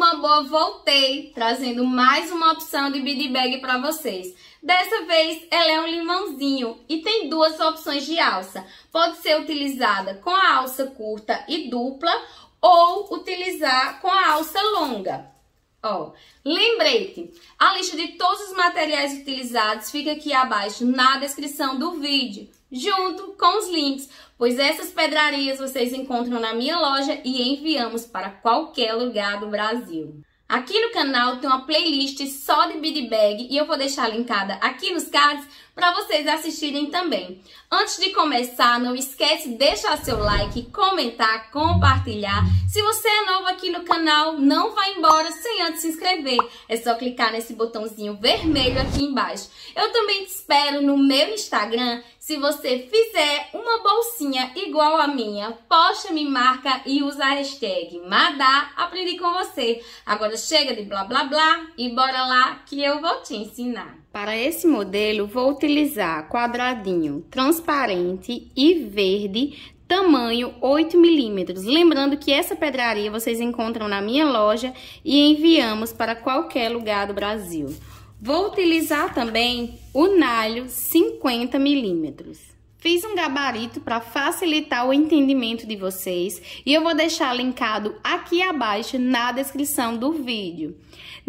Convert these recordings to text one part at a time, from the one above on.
uma boa, voltei trazendo mais uma opção de bead bag para vocês. Dessa vez, ela é um limãozinho e tem duas opções de alça. Pode ser utilizada com a alça curta e dupla ou utilizar com a alça longa. Ó, lembrete, a lista de todos os materiais utilizados fica aqui abaixo na descrição do vídeo, junto com os links, pois essas pedrarias vocês encontram na minha loja e enviamos para qualquer lugar do Brasil. Aqui no canal tem uma playlist só de bead bag e eu vou deixar linkada aqui nos cards para vocês assistirem também. Antes de começar, não esquece de deixar seu like, comentar, compartilhar. Se você é novo aqui no canal, não vá embora sem antes se inscrever. É só clicar nesse botãozinho vermelho aqui embaixo. Eu também te espero no meu Instagram. Se você fizer uma bolsinha igual a minha, posta, me marca e usa a hashtag Madá, aprendi com você. Agora chega de blá blá blá e bora lá que eu vou te ensinar. Para esse modelo, vou utilizar quadradinho transparente e verde, tamanho 8 milímetros. Lembrando que essa pedraria vocês encontram na minha loja e enviamos para qualquer lugar do Brasil. Vou utilizar também o nalho 50 milímetros. Fiz um gabarito para facilitar o entendimento de vocês e eu vou deixar linkado aqui abaixo na descrição do vídeo.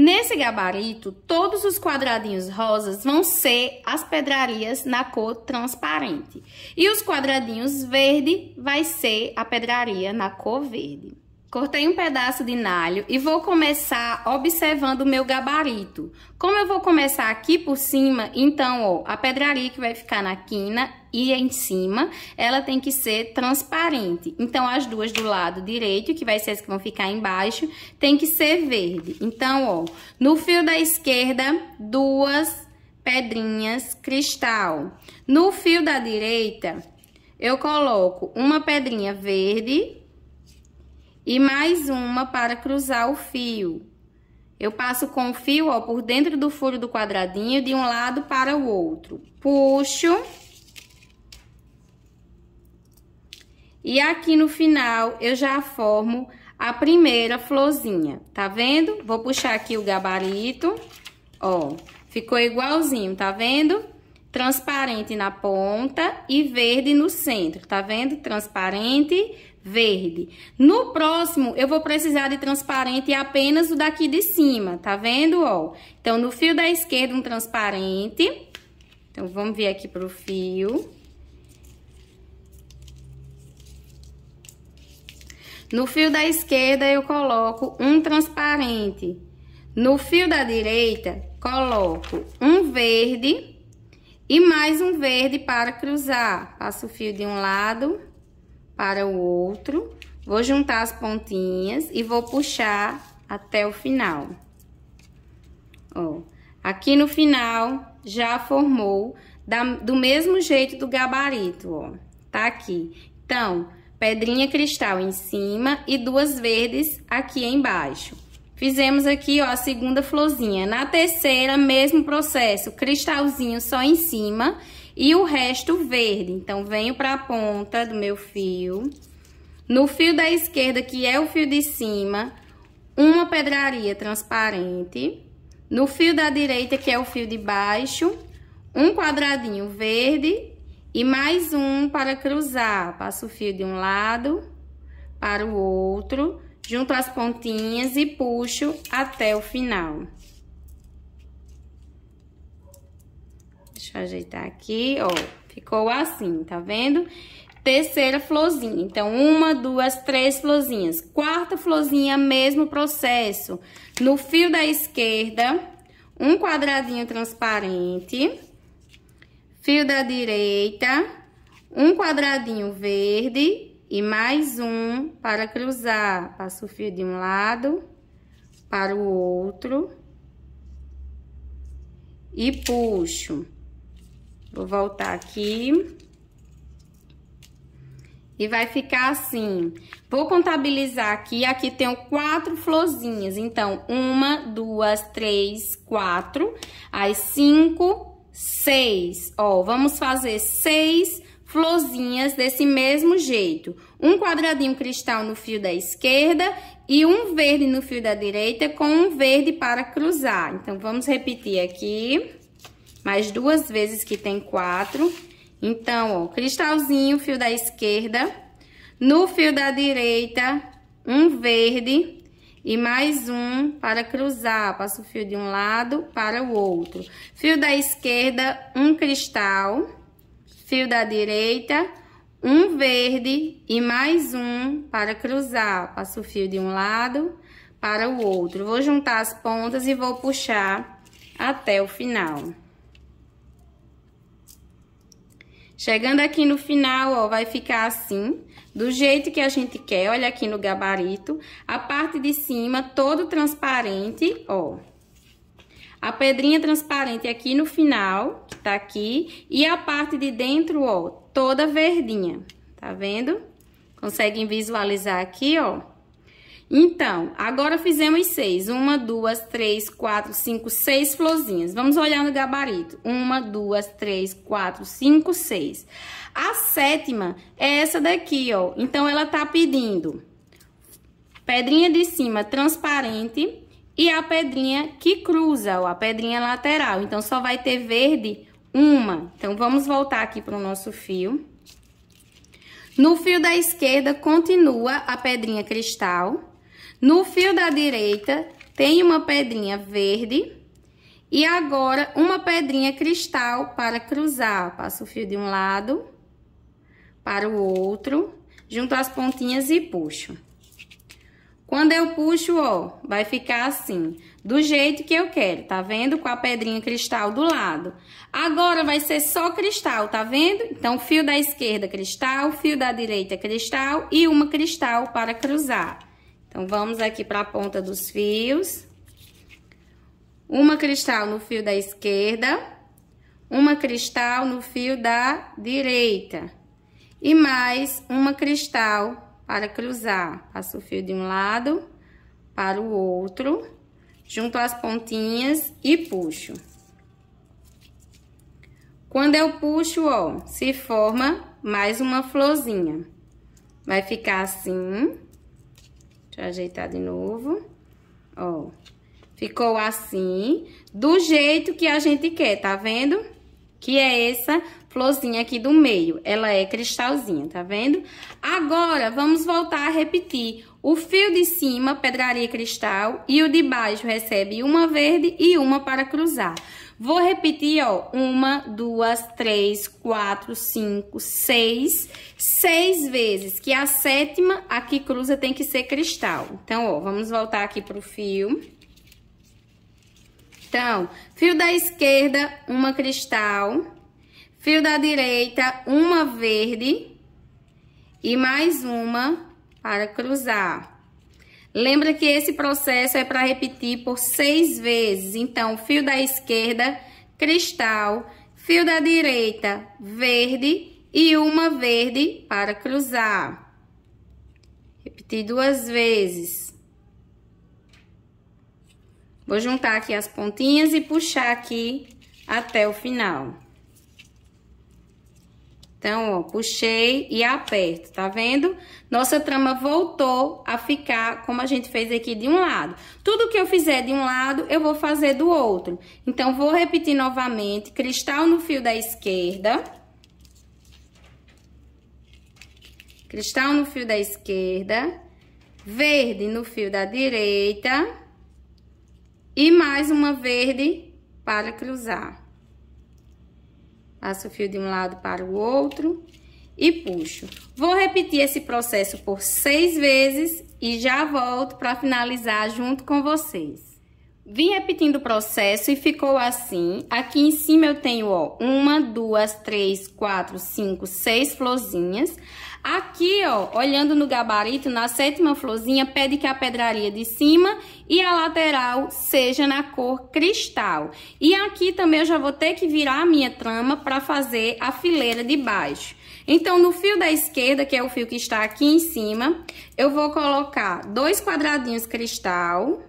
Nesse gabarito, todos os quadradinhos rosas vão ser as pedrarias na cor transparente. E os quadradinhos verde vai ser a pedraria na cor verde. Cortei um pedaço de nalho e vou começar observando o meu gabarito. Como eu vou começar aqui por cima, então, ó, a pedraria que vai ficar na quina e em cima, ela tem que ser transparente. Então, as duas do lado direito, que vai ser as que vão ficar embaixo, tem que ser verde. Então, ó, no fio da esquerda, duas pedrinhas cristal. No fio da direita, eu coloco uma pedrinha verde e mais uma para cruzar o fio. Eu passo com o fio, ó, por dentro do furo do quadradinho, de um lado para o outro. Puxo... E aqui no final, eu já formo a primeira florzinha, tá vendo? Vou puxar aqui o gabarito, ó, ficou igualzinho, tá vendo? Transparente na ponta e verde no centro, tá vendo? Transparente, verde. No próximo, eu vou precisar de transparente apenas o daqui de cima, tá vendo, ó? Então, no fio da esquerda, um transparente. Então, vamos vir aqui pro fio. No fio da esquerda, eu coloco um transparente. No fio da direita, coloco um verde e mais um verde para cruzar. Passo o fio de um lado para o outro. Vou juntar as pontinhas e vou puxar até o final. Ó, aqui no final já formou da, do mesmo jeito do gabarito, ó. Tá aqui. Então, pedrinha cristal em cima e duas verdes aqui embaixo. Fizemos aqui, ó, a segunda florzinha. Na terceira, mesmo processo, cristalzinho só em cima e o resto verde. Então, venho para a ponta do meu fio. No fio da esquerda, que é o fio de cima, uma pedraria transparente. No fio da direita, que é o fio de baixo, um quadradinho verde e mais um para cruzar. Passo o fio de um lado para o outro, junto as pontinhas e puxo até o final. Deixa eu ajeitar aqui, ó. Ficou assim, tá vendo? Terceira florzinha. Então, uma, duas, três florzinhas. Quarta florzinha, mesmo processo. No fio da esquerda, um quadradinho transparente Fio da direita, um quadradinho verde e mais um para cruzar. Passo o fio de um lado para o outro e puxo. Vou voltar aqui. E vai ficar assim. Vou contabilizar aqui. Aqui tenho quatro florzinhas. Então, uma, duas, três, quatro. as cinco, seis. Ó, vamos fazer seis florzinhas desse mesmo jeito. Um quadradinho cristal no fio da esquerda e um verde no fio da direita com um verde para cruzar. Então, vamos repetir aqui mais duas vezes que tem quatro. Então, ó, cristalzinho, fio da esquerda, no fio da direita, um verde, e mais um para cruzar. Passo o fio de um lado para o outro. Fio da esquerda, um cristal. Fio da direita, um verde e mais um para cruzar. Passo o fio de um lado para o outro. Vou juntar as pontas e vou puxar até o final. Chegando aqui no final, ó, vai ficar assim do jeito que a gente quer, olha aqui no gabarito. A parte de cima, todo transparente, ó. A pedrinha transparente aqui no final, que tá aqui. E a parte de dentro, ó, toda verdinha, tá vendo? Conseguem visualizar aqui, ó. Então, agora fizemos seis. Uma, duas, três, quatro, cinco, seis florzinhas. Vamos olhar no gabarito. Uma, duas, três, quatro, cinco, seis. A sétima é essa daqui, ó. Então, ela tá pedindo pedrinha de cima transparente e a pedrinha que cruza, ó, a pedrinha lateral. Então, só vai ter verde uma. Então, vamos voltar aqui para o nosso fio. No fio da esquerda, continua a pedrinha cristal. No fio da direita tem uma pedrinha verde e agora uma pedrinha cristal para cruzar. Passo o fio de um lado para o outro, junto as pontinhas e puxo. Quando eu puxo, ó, vai ficar assim, do jeito que eu quero, tá vendo? Com a pedrinha cristal do lado. Agora vai ser só cristal, tá vendo? Então, fio da esquerda cristal, fio da direita cristal e uma cristal para cruzar. Então, vamos aqui para a ponta dos fios. Uma cristal no fio da esquerda, uma cristal no fio da direita. E mais uma cristal para cruzar. Passo o fio de um lado para o outro, junto as pontinhas e puxo. Quando eu puxo, ó, se forma mais uma florzinha. Vai ficar assim. Deixa eu ajeitar de novo. Ó, ficou assim, do jeito que a gente quer, tá vendo? Que é essa florzinha aqui do meio. Ela é cristalzinha, tá vendo? Agora, vamos voltar a repetir. O fio de cima, pedraria cristal, e o de baixo recebe uma verde e uma para cruzar. Vou repetir, ó, uma, duas, três, quatro, cinco, seis, seis vezes, que é a sétima aqui cruza tem que ser cristal. Então, ó, vamos voltar aqui pro fio. Então, fio da esquerda, uma cristal, fio da direita, uma verde e mais uma para cruzar. Lembra que esse processo é para repetir por seis vezes. Então, fio da esquerda, cristal, fio da direita, verde e uma verde para cruzar. Repetir duas vezes. Vou juntar aqui as pontinhas e puxar aqui até o final. Então, ó, puxei e aperto, tá vendo? Nossa trama voltou a ficar como a gente fez aqui de um lado. Tudo que eu fizer de um lado, eu vou fazer do outro. Então, vou repetir novamente. Cristal no fio da esquerda. Cristal no fio da esquerda. Verde no fio da direita. E mais uma verde para cruzar. Passo o fio de um lado para o outro e puxo. Vou repetir esse processo por seis vezes e já volto para finalizar junto com vocês. Vim repetindo o processo e ficou assim. Aqui em cima eu tenho, ó, uma, duas, três, quatro, cinco, seis florzinhas. Aqui, ó, olhando no gabarito, na sétima florzinha, pede que a pedraria de cima e a lateral seja na cor cristal. E aqui também eu já vou ter que virar a minha trama para fazer a fileira de baixo. Então, no fio da esquerda, que é o fio que está aqui em cima, eu vou colocar dois quadradinhos cristal...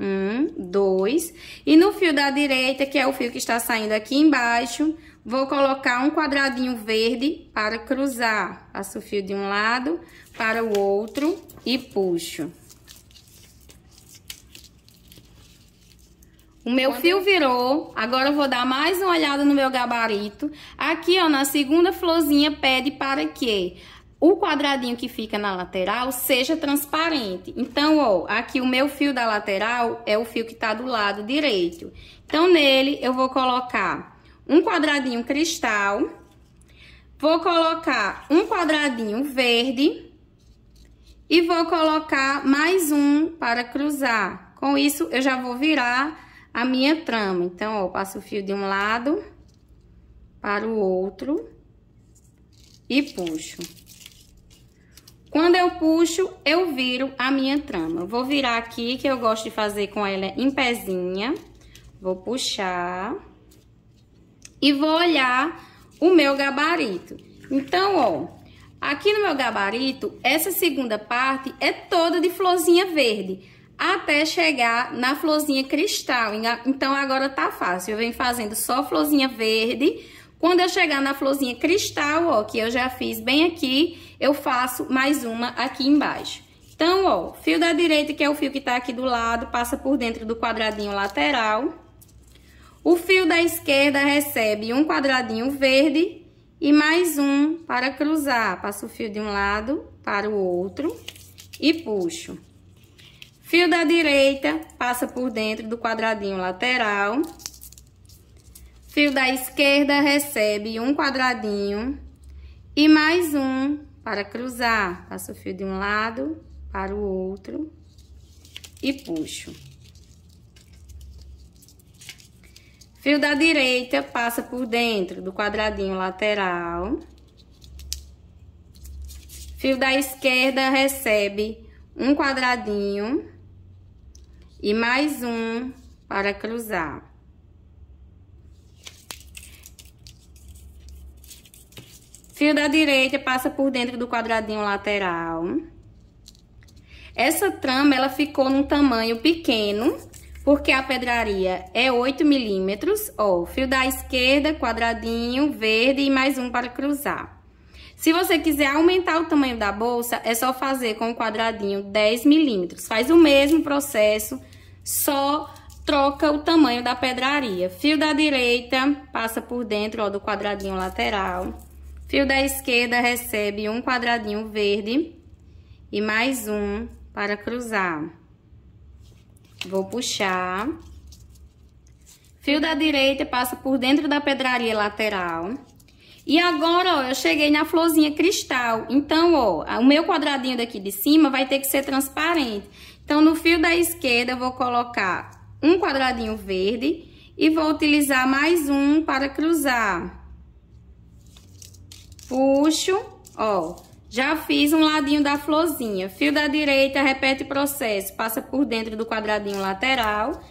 Um, dois. E no fio da direita, que é o fio que está saindo aqui embaixo, Vou colocar um quadradinho verde para cruzar. Passo o fio de um lado para o outro e puxo. O meu fio virou, agora eu vou dar mais uma olhada no meu gabarito. Aqui, ó, na segunda florzinha, pede para que o quadradinho que fica na lateral seja transparente. Então, ó, aqui o meu fio da lateral é o fio que tá do lado direito. Então, nele, eu vou colocar um quadradinho cristal. Vou colocar um quadradinho verde. E vou colocar mais um para cruzar. Com isso, eu já vou virar a minha trama. Então, ó, passo o fio de um lado para o outro e puxo. Quando eu puxo, eu viro a minha trama. Vou virar aqui, que eu gosto de fazer com ela em pezinha. Vou puxar e vou olhar o meu gabarito. Então, ó, aqui no meu gabarito, essa segunda parte é toda de florzinha verde, até chegar na florzinha cristal. Então, agora tá fácil, eu venho fazendo só florzinha verde. Quando eu chegar na florzinha cristal, ó, que eu já fiz bem aqui, eu faço mais uma aqui embaixo. Então, ó, fio da direita, que é o fio que tá aqui do lado, passa por dentro do quadradinho lateral. O fio da esquerda recebe um quadradinho verde e mais um para cruzar. Passo o fio de um lado para o outro e puxo. Fio da direita passa por dentro do quadradinho lateral. Fio da esquerda recebe um quadradinho e mais um para cruzar. Passo o fio de um lado para o outro e puxo. Fio da direita passa por dentro do quadradinho lateral. Fio da esquerda recebe um quadradinho e mais um para cruzar. Fio da direita passa por dentro do quadradinho lateral. Essa trama, ela ficou num tamanho pequeno, porque a pedraria é 8 milímetros, ó, fio da esquerda, quadradinho, verde e mais um para cruzar. Se você quiser aumentar o tamanho da bolsa, é só fazer com o quadradinho 10 milímetros. Faz o mesmo processo, só troca o tamanho da pedraria. Fio da direita, passa por dentro, ó, do quadradinho lateral. Fio da esquerda recebe um quadradinho verde e mais um para cruzar. Vou puxar. Fio da direita passa por dentro da pedraria lateral. E agora, ó, eu cheguei na florzinha cristal. Então, ó, o meu quadradinho daqui de cima vai ter que ser transparente. Então, no fio da esquerda, eu vou colocar um quadradinho verde e vou utilizar mais um para cruzar. Puxo, ó, já fiz um ladinho da florzinha. Fio da direita, repete o processo. Passa por dentro do quadradinho lateral.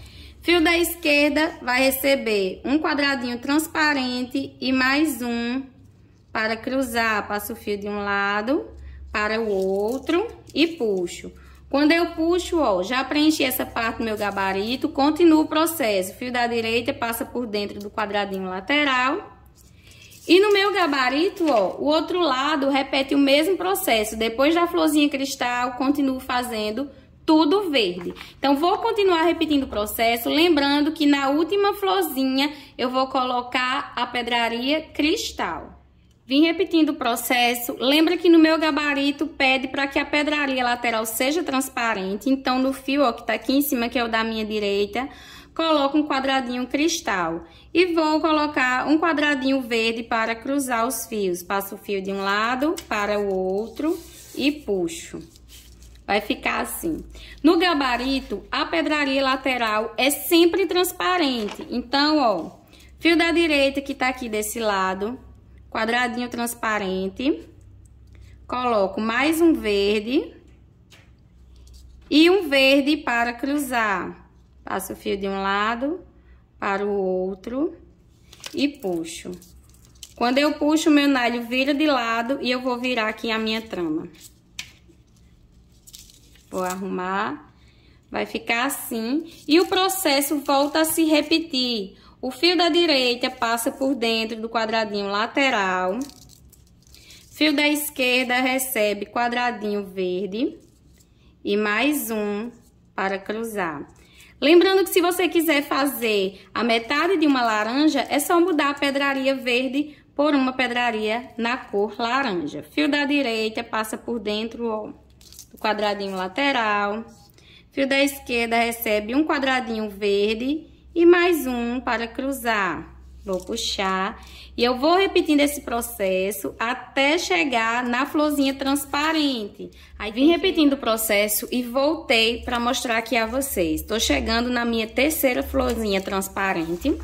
Fio da esquerda, vai receber um quadradinho transparente e mais um para cruzar. Passo o fio de um lado para o outro e puxo. Quando eu puxo, ó, já preenchi essa parte do meu gabarito, continuo o processo. Fio da direita passa por dentro do quadradinho lateral e no meu gabarito, ó, o outro lado repete o mesmo processo. Depois da florzinha cristal, continuo fazendo tudo verde. Então, vou continuar repetindo o processo, lembrando que na última florzinha eu vou colocar a pedraria cristal. Vim repetindo o processo. Lembra que no meu gabarito pede para que a pedraria lateral seja transparente. Então, no fio ó, que está aqui em cima, que é o da minha direita, coloco um quadradinho cristal e vou colocar um quadradinho verde para cruzar os fios. Passo o fio de um lado para o outro e puxo. Vai ficar assim. No gabarito, a pedraria lateral é sempre transparente. Então, ó, fio da direita que tá aqui desse lado, quadradinho transparente. Coloco mais um verde e um verde para cruzar. Passo o fio de um lado para o outro e puxo. Quando eu puxo, meu nalho vira de lado e eu vou virar aqui a minha trama. Vou arrumar. Vai ficar assim. E o processo volta a se repetir. O fio da direita passa por dentro do quadradinho lateral. Fio da esquerda recebe quadradinho verde. E mais um para cruzar. Lembrando que se você quiser fazer a metade de uma laranja, é só mudar a pedraria verde por uma pedraria na cor laranja. Fio da direita passa por dentro ó, do quadradinho lateral. Fio da esquerda recebe um quadradinho verde e mais um para cruzar. Vou puxar e eu vou repetindo esse processo até chegar na florzinha transparente. Aí vim repetindo o processo e voltei para mostrar aqui a vocês. Tô chegando na minha terceira florzinha transparente.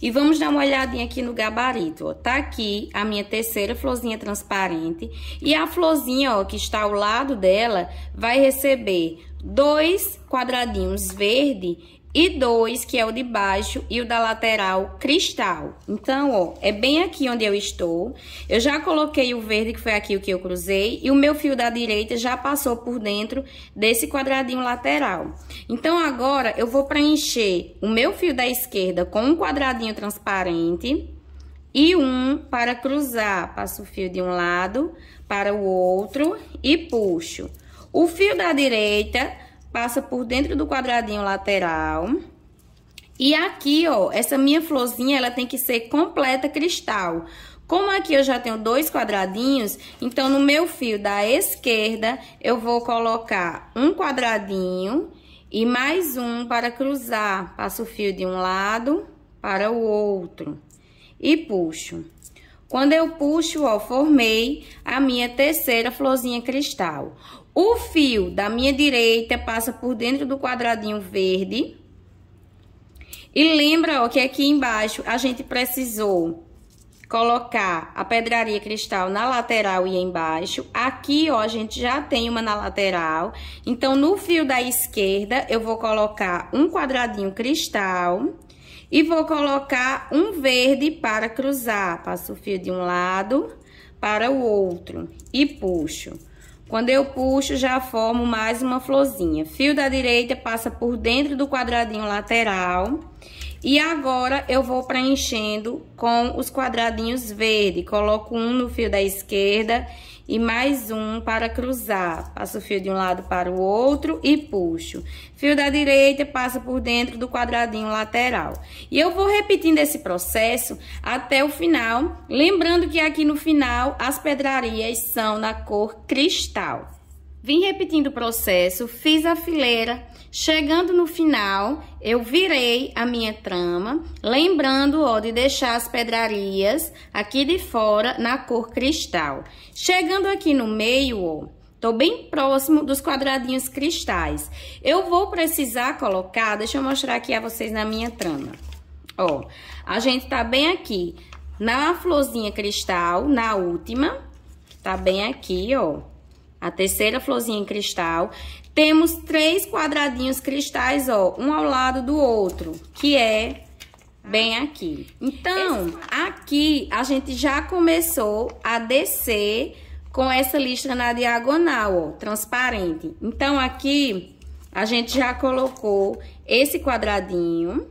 E vamos dar uma olhadinha aqui no gabarito, ó. Tá aqui a minha terceira florzinha transparente. E a florzinha, ó, que está ao lado dela, vai receber dois quadradinhos verde e dois, que é o de baixo, e o da lateral cristal. Então, ó, é bem aqui onde eu estou. Eu já coloquei o verde, que foi aqui o que eu cruzei, e o meu fio da direita já passou por dentro desse quadradinho lateral. Então, agora, eu vou preencher o meu fio da esquerda com um quadradinho transparente e um para cruzar. Passo o fio de um lado para o outro e puxo. O fio da direita passa por dentro do quadradinho lateral. E aqui, ó, essa minha florzinha, ela tem que ser completa cristal. Como aqui eu já tenho dois quadradinhos, então no meu fio da esquerda eu vou colocar um quadradinho e mais um para cruzar. Passo o fio de um lado para o outro e puxo. Quando eu puxo, ó, formei a minha terceira florzinha cristal. O fio da minha direita passa por dentro do quadradinho verde. E lembra ó, que aqui embaixo a gente precisou colocar a pedraria cristal na lateral e embaixo. Aqui, ó, a gente já tem uma na lateral. Então, no fio da esquerda, eu vou colocar um quadradinho cristal e vou colocar um verde para cruzar. Passo o fio de um lado para o outro e puxo. Quando eu puxo, já formo mais uma florzinha. Fio da direita passa por dentro do quadradinho lateral. E agora, eu vou preenchendo com os quadradinhos verde. Coloco um no fio da esquerda e mais um para cruzar. Passo o fio de um lado para o outro e puxo. Fio da direita passa por dentro do quadradinho lateral. E eu vou repetindo esse processo até o final, lembrando que aqui no final as pedrarias são na cor cristal. Vim repetindo o processo, fiz a fileira, Chegando no final, eu virei a minha trama, lembrando ó, de deixar as pedrarias aqui de fora na cor cristal. Chegando aqui no meio, ó, tô bem próximo dos quadradinhos cristais. Eu vou precisar colocar, deixa eu mostrar aqui a vocês na minha trama. Ó, a gente tá bem aqui na florzinha cristal, na última, tá bem aqui, ó. A terceira florzinha em cristal. Temos três quadradinhos cristais, ó, um ao lado do outro, que é bem aqui. Então, aqui a gente já começou a descer com essa lista na diagonal, ó, transparente. Então, aqui a gente já colocou esse quadradinho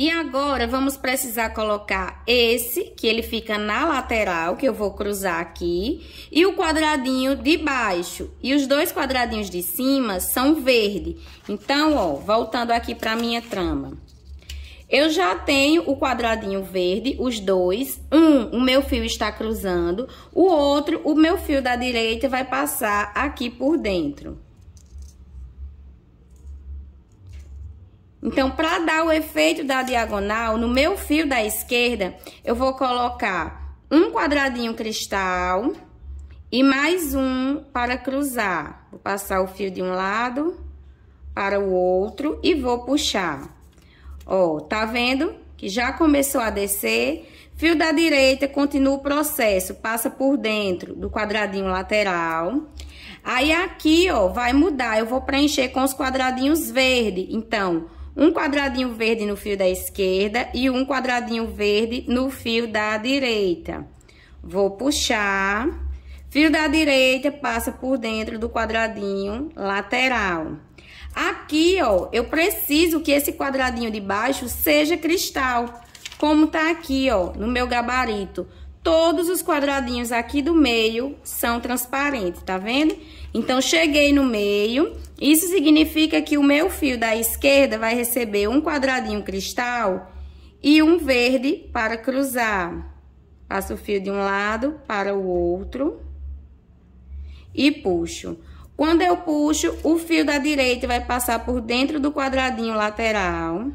e agora, vamos precisar colocar esse, que ele fica na lateral, que eu vou cruzar aqui, e o quadradinho de baixo. E os dois quadradinhos de cima são verde. Então, ó, voltando aqui pra minha trama. Eu já tenho o quadradinho verde, os dois. Um, o meu fio está cruzando. O outro, o meu fio da direita vai passar aqui por dentro. Então, para dar o efeito da diagonal, no meu fio da esquerda, eu vou colocar um quadradinho cristal e mais um para cruzar. Vou passar o fio de um lado para o outro e vou puxar. Ó, tá vendo que já começou a descer? Fio da direita, continua o processo, passa por dentro do quadradinho lateral. Aí, aqui, ó, vai mudar, eu vou preencher com os quadradinhos verde. Então, um quadradinho verde no fio da esquerda e um quadradinho verde no fio da direita. Vou puxar, fio da direita passa por dentro do quadradinho lateral. Aqui, ó, eu preciso que esse quadradinho de baixo seja cristal, como tá aqui, ó, no meu gabarito. Todos os quadradinhos aqui do meio são transparentes, tá vendo? Tá vendo? Então, cheguei no meio, isso significa que o meu fio da esquerda vai receber um quadradinho cristal e um verde para cruzar. Passo o fio de um lado para o outro e puxo. Quando eu puxo, o fio da direita vai passar por dentro do quadradinho lateral.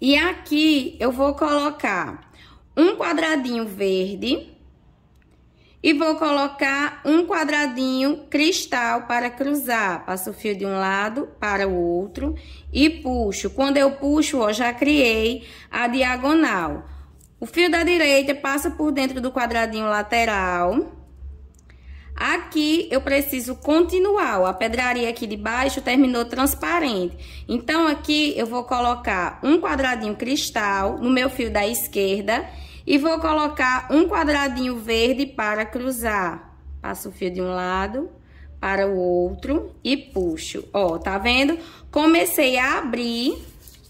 E aqui eu vou colocar um quadradinho verde e vou colocar um quadradinho cristal para cruzar. Passo o fio de um lado para o outro e puxo. Quando eu puxo, ó, já criei a diagonal. O fio da direita passa por dentro do quadradinho lateral. Aqui eu preciso continuar, a pedraria aqui de baixo terminou transparente. Então aqui eu vou colocar um quadradinho cristal no meu fio da esquerda e vou colocar um quadradinho verde para cruzar. Passo o fio de um lado para o outro e puxo. Ó, tá vendo? Comecei a abrir,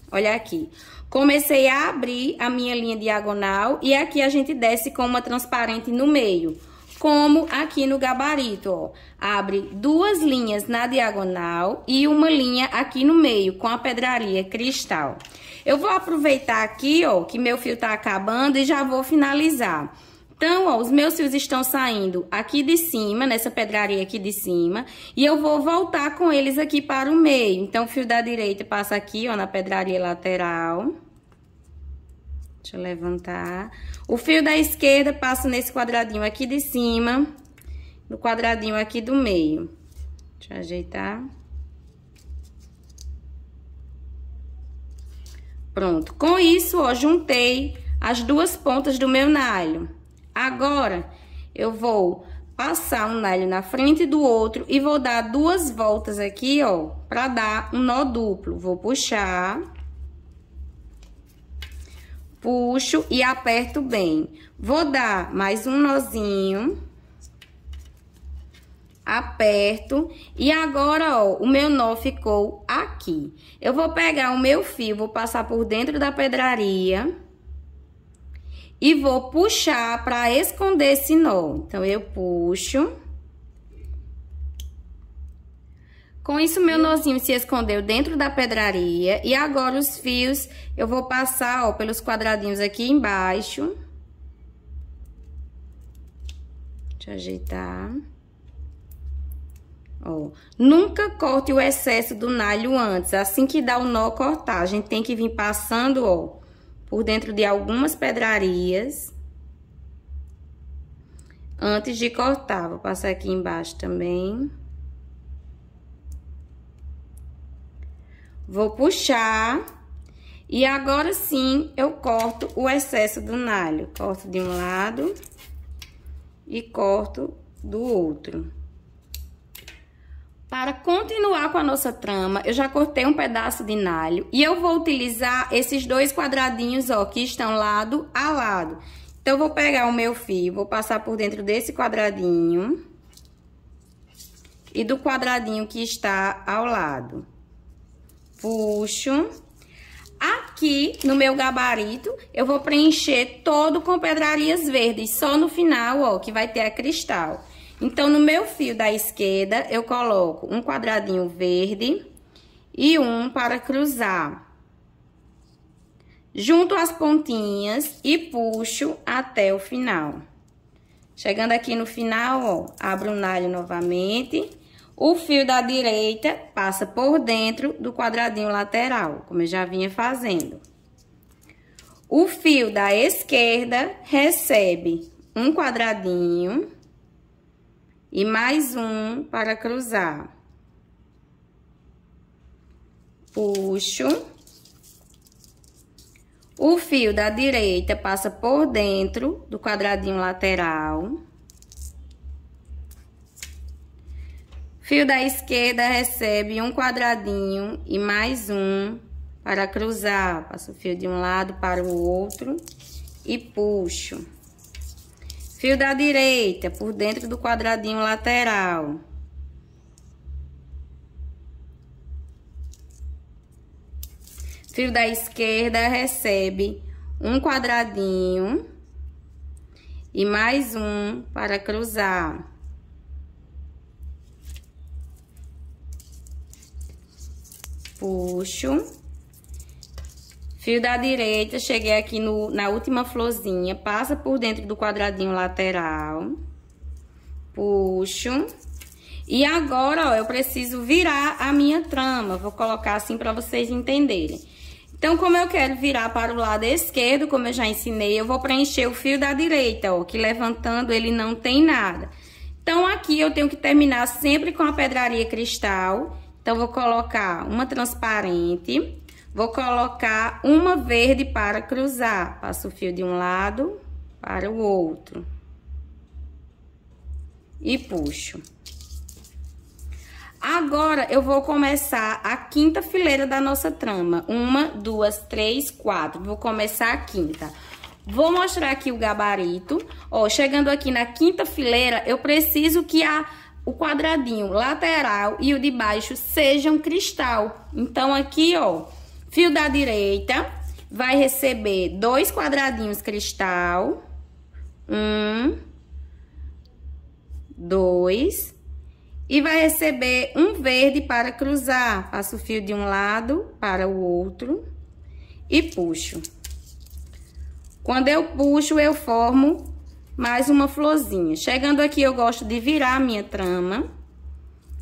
olha aqui. Comecei a abrir a minha linha diagonal e aqui a gente desce com uma transparente no meio como aqui no gabarito, ó. Abre duas linhas na diagonal e uma linha aqui no meio, com a pedraria cristal. Eu vou aproveitar aqui, ó, que meu fio tá acabando e já vou finalizar. Então, ó, os meus fios estão saindo aqui de cima, nessa pedraria aqui de cima, e eu vou voltar com eles aqui para o meio. Então, o fio da direita passa aqui, ó, na pedraria lateral. Deixa eu levantar. O fio da esquerda passa nesse quadradinho aqui de cima, no quadradinho aqui do meio. Deixa eu ajeitar. Pronto. Com isso, ó, juntei as duas pontas do meu nalho. Agora, eu vou passar um nalho na frente do outro e vou dar duas voltas aqui, ó, pra dar um nó duplo. Vou puxar puxo e aperto bem. Vou dar mais um nozinho. Aperto. E agora, ó, o meu nó ficou aqui. Eu vou pegar o meu fio, vou passar por dentro da pedraria. E vou puxar para esconder esse nó. Então, eu puxo. Com isso, meu nozinho se escondeu dentro da pedraria. E agora, os fios, eu vou passar, ó, pelos quadradinhos aqui embaixo. Deixa eu ajeitar. Ó, nunca corte o excesso do nalho antes. Assim que dá o nó, cortar. A gente tem que vir passando, ó, por dentro de algumas pedrarias. Antes de cortar. Vou passar aqui embaixo também. Também. Vou puxar. E agora sim, eu corto o excesso do nalho. Corto de um lado e corto do outro. Para continuar com a nossa trama, eu já cortei um pedaço de nalho e eu vou utilizar esses dois quadradinhos, ó, que estão lado a lado. Então, eu vou pegar o meu fio, vou passar por dentro desse quadradinho e do quadradinho que está ao lado puxo. Aqui no meu gabarito, eu vou preencher todo com pedrarias verdes, só no final, ó, que vai ter a cristal. Então, no meu fio da esquerda, eu coloco um quadradinho verde e um para cruzar. Junto as pontinhas e puxo até o final. Chegando aqui no final, ó, abro um nalho novamente o fio da direita passa por dentro do quadradinho lateral, como eu já vinha fazendo. O fio da esquerda recebe um quadradinho e mais um para cruzar. Puxo. O fio da direita passa por dentro do quadradinho lateral. Fio da esquerda recebe um quadradinho e mais um para cruzar. Passo o fio de um lado para o outro e puxo. Fio da direita por dentro do quadradinho lateral. Fio da esquerda recebe um quadradinho e mais um para cruzar. puxo. Fio da direita, cheguei aqui no, na última florzinha, passa por dentro do quadradinho lateral. Puxo. E agora, ó, eu preciso virar a minha trama. Vou colocar assim para vocês entenderem. Então, como eu quero virar para o lado esquerdo, como eu já ensinei, eu vou preencher o fio da direita, ó, que levantando ele não tem nada. Então, aqui eu tenho que terminar sempre com a pedraria cristal então, vou colocar uma transparente, vou colocar uma verde para cruzar. Passo o fio de um lado para o outro. E puxo. Agora, eu vou começar a quinta fileira da nossa trama. Uma, duas, três, quatro. Vou começar a quinta. Vou mostrar aqui o gabarito. Ó, chegando aqui na quinta fileira, eu preciso que a o quadradinho lateral e o de baixo sejam cristal. Então, aqui, ó, fio da direita vai receber dois quadradinhos cristal. Um, dois. E vai receber um verde para cruzar. Passo o fio de um lado para o outro e puxo. Quando eu puxo, eu formo mais uma florzinha. Chegando aqui, eu gosto de virar a minha trama,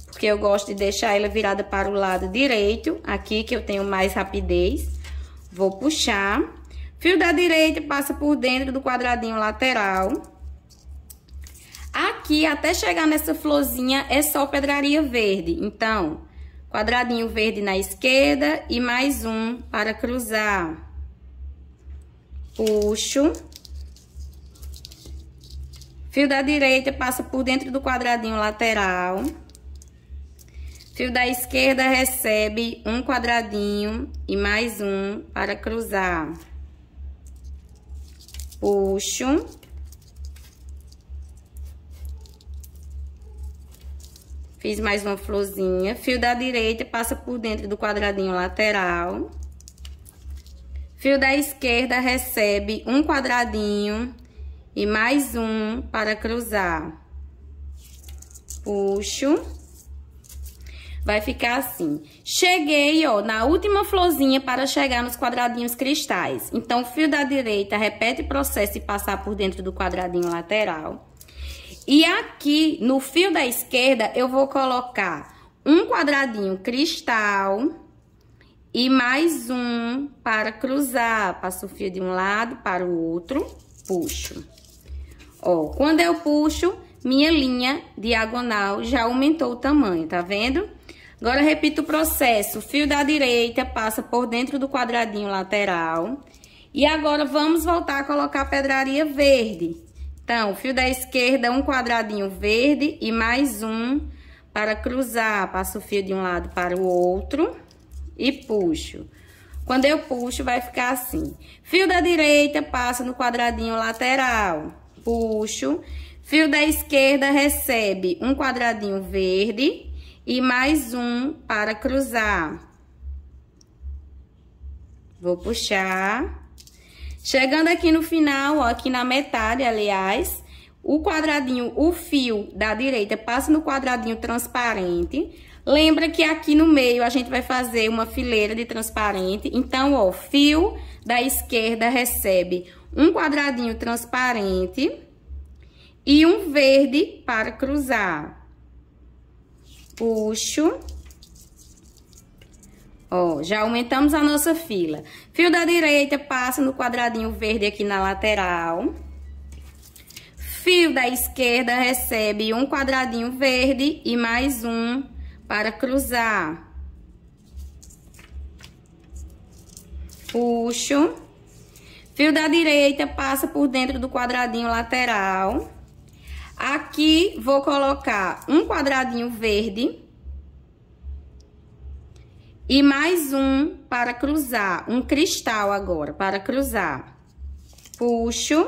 porque eu gosto de deixar ela virada para o lado direito, aqui que eu tenho mais rapidez. Vou puxar. Fio da direita passa por dentro do quadradinho lateral. Aqui, até chegar nessa florzinha, é só pedraria verde. Então, quadradinho verde na esquerda e mais um para cruzar. Puxo. Fio da direita passa por dentro do quadradinho lateral. Fio da esquerda recebe um quadradinho e mais um para cruzar. Puxo. Fiz mais uma florzinha. Fio da direita passa por dentro do quadradinho lateral. Fio da esquerda recebe um quadradinho e mais um para cruzar. Puxo. Vai ficar assim. Cheguei, ó, na última florzinha para chegar nos quadradinhos cristais. Então, fio da direita, repete o processo e passar por dentro do quadradinho lateral. E aqui, no fio da esquerda, eu vou colocar um quadradinho cristal e mais um para cruzar. Passo o fio de um lado para o outro, puxo. Ó, quando eu puxo, minha linha diagonal já aumentou o tamanho, tá vendo? Agora, repito o processo. O fio da direita passa por dentro do quadradinho lateral. E agora, vamos voltar a colocar a pedraria verde. Então, fio da esquerda, um quadradinho verde e mais um para cruzar. Passo o fio de um lado para o outro e puxo. Quando eu puxo, vai ficar assim. Fio da direita passa no quadradinho lateral puxo. Fio da esquerda recebe um quadradinho verde e mais um para cruzar. Vou puxar. Chegando aqui no final, ó, aqui na metade, aliás, o quadradinho, o fio da direita passa no quadradinho transparente. Lembra que aqui no meio a gente vai fazer uma fileira de transparente. Então, ó, fio da esquerda recebe um quadradinho transparente e um verde para cruzar. Puxo. Ó, já aumentamos a nossa fila. Fio da direita passa no quadradinho verde aqui na lateral. Fio da esquerda recebe um quadradinho verde e mais um para cruzar. Puxo. Fio da direita passa por dentro do quadradinho lateral. Aqui vou colocar um quadradinho verde. E mais um para cruzar, um cristal agora, para cruzar. Puxo.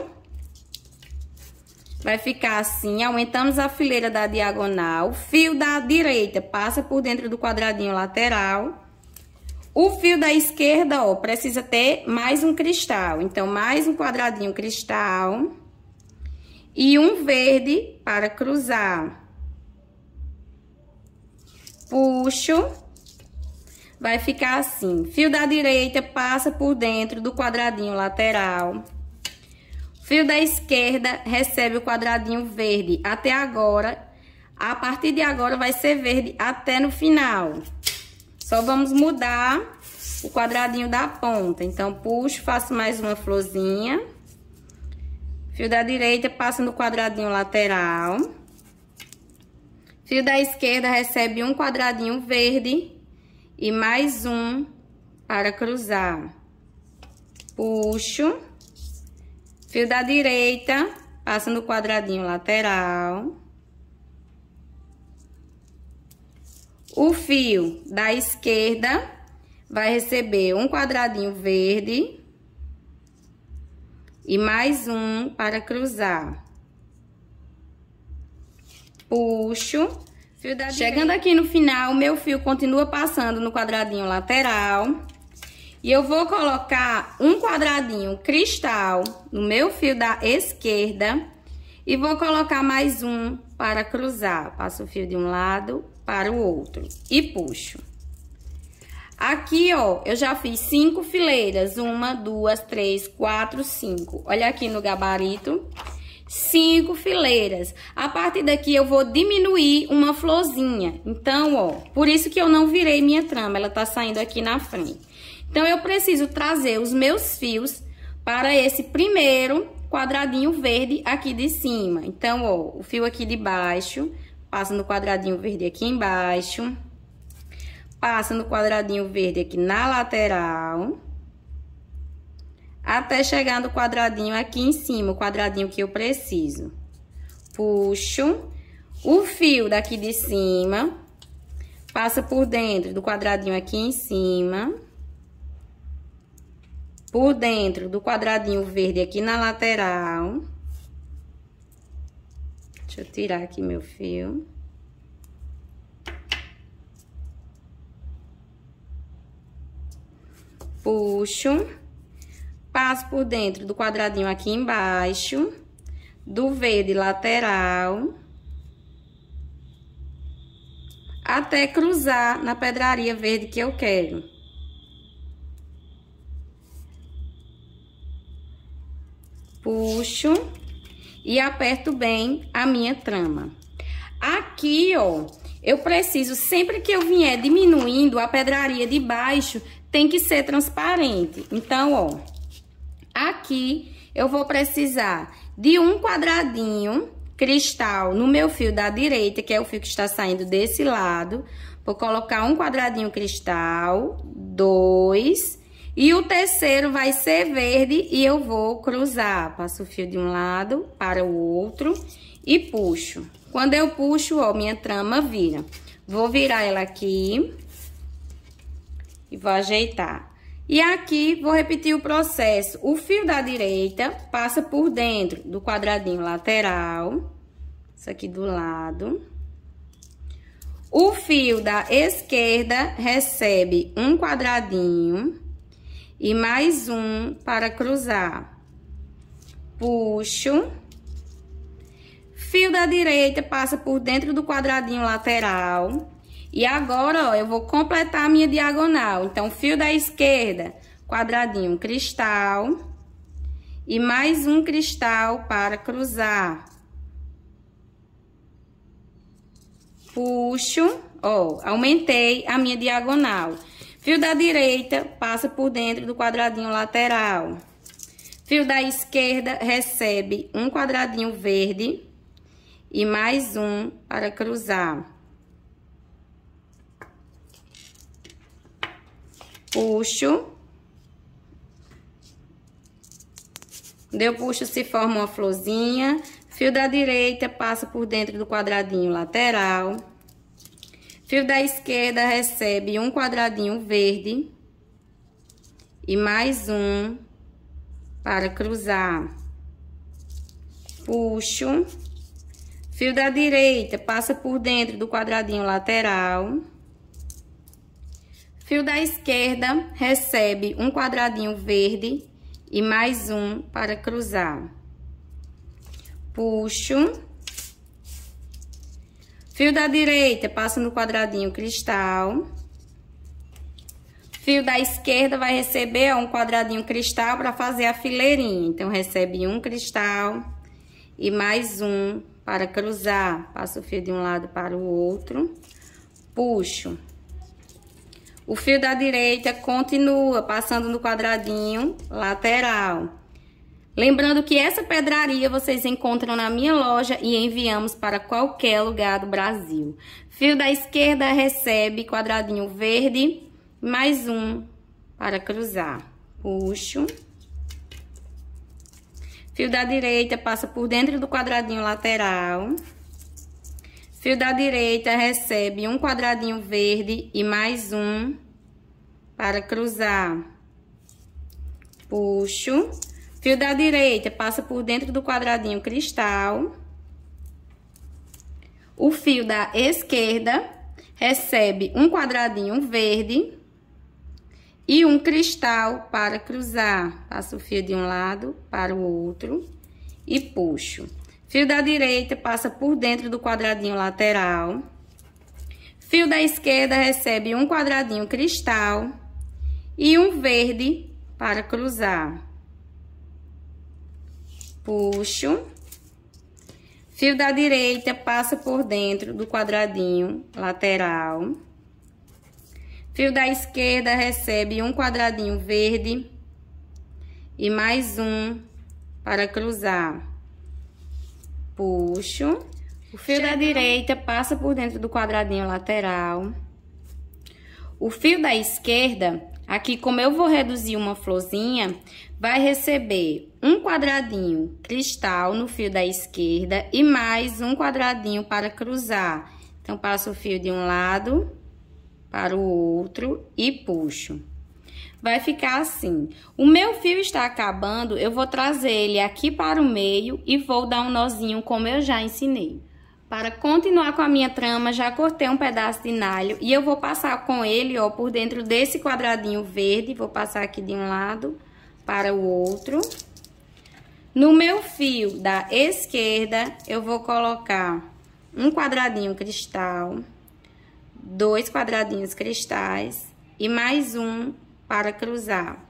Vai ficar assim, aumentamos a fileira da diagonal. Fio da direita passa por dentro do quadradinho lateral. O fio da esquerda, ó, precisa ter mais um cristal. Então, mais um quadradinho cristal. E um verde para cruzar. Puxo. Vai ficar assim. Fio da direita passa por dentro do quadradinho lateral. Fio da esquerda recebe o quadradinho verde até agora. A partir de agora vai ser verde até no final. Só vamos mudar o quadradinho da ponta. Então, puxo, faço mais uma florzinha. Fio da direita passa no quadradinho lateral. Fio da esquerda recebe um quadradinho verde e mais um para cruzar. Puxo. Fio da direita passa no quadradinho lateral. O fio da esquerda vai receber um quadradinho verde e mais um para cruzar. Puxo. Chegando aqui no final, meu fio continua passando no quadradinho lateral. E eu vou colocar um quadradinho cristal no meu fio da esquerda. E vou colocar mais um para cruzar. Passo o fio de um lado para o outro e puxo. Aqui, ó, eu já fiz cinco fileiras. Uma, duas, três, quatro, cinco. Olha aqui no gabarito. Cinco fileiras. A partir daqui, eu vou diminuir uma florzinha. Então, ó, por isso que eu não virei minha trama. Ela tá saindo aqui na frente. Então, eu preciso trazer os meus fios para esse primeiro quadradinho verde aqui de cima. Então, ó, o fio aqui de baixo Passa no quadradinho verde aqui embaixo. Passa no quadradinho verde aqui na lateral. Até chegar no quadradinho aqui em cima, o quadradinho que eu preciso. Puxo o fio daqui de cima. Passa por dentro do quadradinho aqui em cima por dentro do quadradinho verde aqui na lateral. Deixa eu tirar aqui meu fio. Puxo. Passo por dentro do quadradinho aqui embaixo. Do verde lateral. Até cruzar na pedraria verde que eu quero. Puxo e aperto bem a minha trama. Aqui, ó, eu preciso, sempre que eu vier diminuindo, a pedraria de baixo tem que ser transparente. Então, ó, aqui eu vou precisar de um quadradinho cristal no meu fio da direita, que é o fio que está saindo desse lado. Vou colocar um quadradinho cristal, dois, e o terceiro vai ser verde e eu vou cruzar. Passo o fio de um lado para o outro e puxo. Quando eu puxo, ó, minha trama vira. Vou virar ela aqui e vou ajeitar. E aqui, vou repetir o processo. O fio da direita passa por dentro do quadradinho lateral. Isso aqui do lado. O fio da esquerda recebe um quadradinho e mais um para cruzar. Puxo. Fio da direita passa por dentro do quadradinho lateral. E agora, ó, eu vou completar a minha diagonal. Então, fio da esquerda, quadradinho cristal. E mais um cristal para cruzar. Puxo, ó, aumentei a minha diagonal. Fio da direita passa por dentro do quadradinho lateral. Fio da esquerda recebe um quadradinho verde e mais um para cruzar. Puxo. Deu puxo, se forma uma florzinha. Fio da direita passa por dentro do quadradinho lateral. Fio da esquerda recebe um quadradinho verde e mais um para cruzar. Puxo. Fio da direita passa por dentro do quadradinho lateral. Fio da esquerda recebe um quadradinho verde e mais um para cruzar. Puxo. Fio da direita, passa no quadradinho cristal. Fio da esquerda vai receber um quadradinho cristal para fazer a fileirinha. Então, recebe um cristal e mais um para cruzar. Passa o fio de um lado para o outro. Puxo. O fio da direita continua passando no quadradinho lateral. Lembrando que essa pedraria vocês encontram na minha loja e enviamos para qualquer lugar do Brasil. Fio da esquerda recebe quadradinho verde, mais um para cruzar. Puxo. Fio da direita passa por dentro do quadradinho lateral. Fio da direita recebe um quadradinho verde e mais um para cruzar. Puxo. Fio da direita passa por dentro do quadradinho cristal. O fio da esquerda recebe um quadradinho verde e um cristal para cruzar. Passo o fio de um lado para o outro e puxo. Fio da direita passa por dentro do quadradinho lateral. Fio da esquerda recebe um quadradinho cristal e um verde para cruzar puxo. Fio da direita passa por dentro do quadradinho lateral. Fio da esquerda recebe um quadradinho verde e mais um para cruzar. Puxo. O fio da direita passa por dentro do quadradinho lateral. O fio da esquerda Aqui, como eu vou reduzir uma florzinha, vai receber um quadradinho cristal no fio da esquerda e mais um quadradinho para cruzar. Então, passo o fio de um lado para o outro e puxo. Vai ficar assim. O meu fio está acabando, eu vou trazer ele aqui para o meio e vou dar um nozinho como eu já ensinei. Para continuar com a minha trama, já cortei um pedaço de nalho e eu vou passar com ele, ó, por dentro desse quadradinho verde. Vou passar aqui de um lado para o outro. No meu fio da esquerda, eu vou colocar um quadradinho cristal, dois quadradinhos cristais e mais um para cruzar.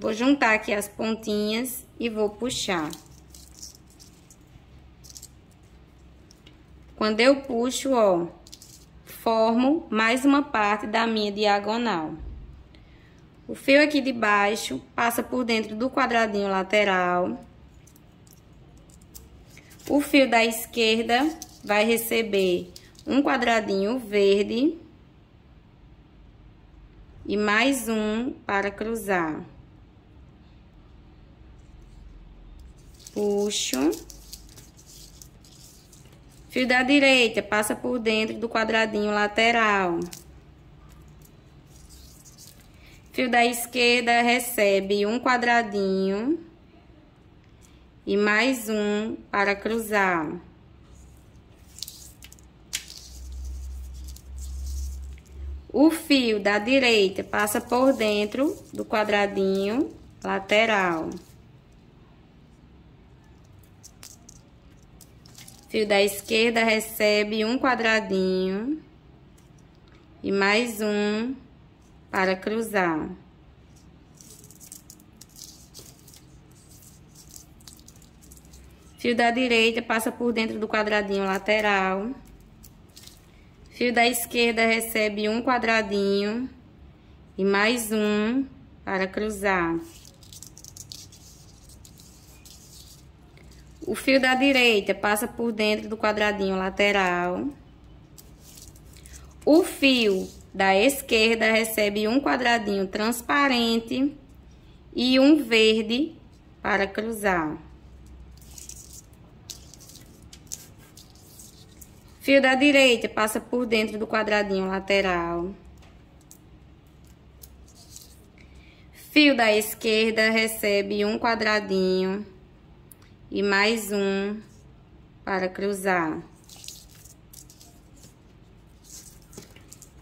Vou juntar aqui as pontinhas e vou puxar. Quando eu puxo, ó, formo mais uma parte da minha diagonal. O fio aqui de baixo passa por dentro do quadradinho lateral. O fio da esquerda vai receber um quadradinho verde e mais um para cruzar. Puxo. Fio da direita, passa por dentro do quadradinho lateral. Fio da esquerda, recebe um quadradinho e mais um para cruzar. O fio da direita passa por dentro do quadradinho lateral. Fio da esquerda recebe um quadradinho e mais um para cruzar. Fio da direita passa por dentro do quadradinho lateral. Fio da esquerda recebe um quadradinho e mais um para cruzar. O fio da direita passa por dentro do quadradinho lateral. O fio da esquerda recebe um quadradinho transparente e um verde para cruzar. Fio da direita passa por dentro do quadradinho lateral. Fio da esquerda recebe um quadradinho e mais um para cruzar.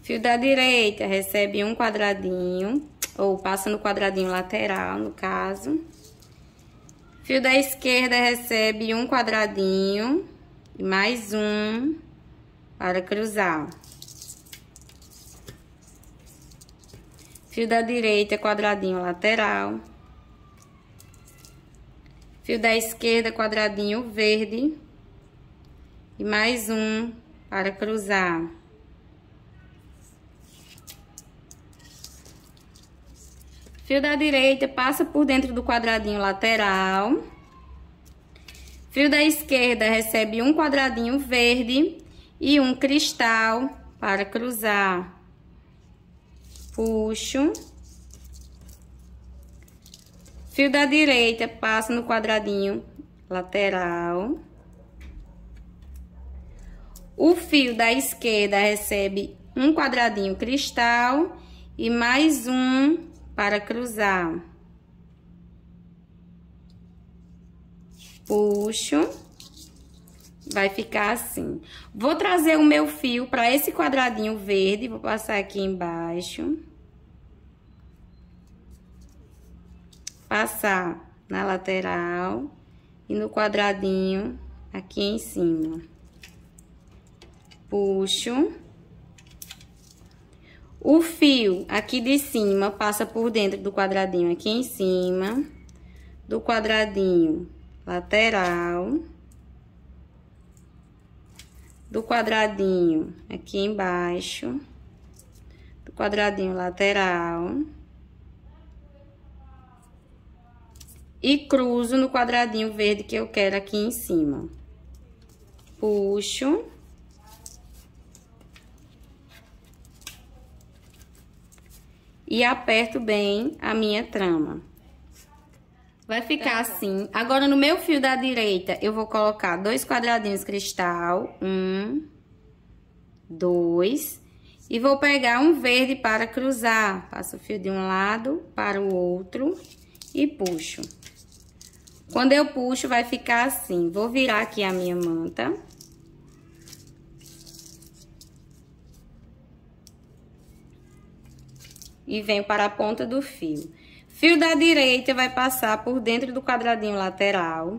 Fio da direita, recebe um quadradinho, ou passa no quadradinho lateral, no caso. Fio da esquerda, recebe um quadradinho, e mais um para cruzar. Fio da direita, quadradinho lateral. Fio da esquerda, quadradinho verde. E mais um para cruzar. Fio da direita, passa por dentro do quadradinho lateral. Fio da esquerda, recebe um quadradinho verde e um cristal para cruzar. Puxo. Fio da direita, passa no quadradinho lateral. O fio da esquerda recebe um quadradinho cristal e mais um para cruzar. Puxo. Vai ficar assim. Vou trazer o meu fio para esse quadradinho verde, vou passar aqui embaixo. passar na lateral e no quadradinho aqui em cima. Puxo. O fio aqui de cima passa por dentro do quadradinho aqui em cima, do quadradinho lateral, do quadradinho aqui embaixo, do quadradinho lateral e cruzo no quadradinho verde que eu quero aqui em cima. Puxo. E aperto bem a minha trama. Vai ficar tá. assim. Agora, no meu fio da direita, eu vou colocar dois quadradinhos cristal. Um, dois. E vou pegar um verde para cruzar. Passo o fio de um lado para o outro e puxo. Quando eu puxo, vai ficar assim. Vou virar aqui a minha manta. E venho para a ponta do fio. Fio da direita vai passar por dentro do quadradinho lateral.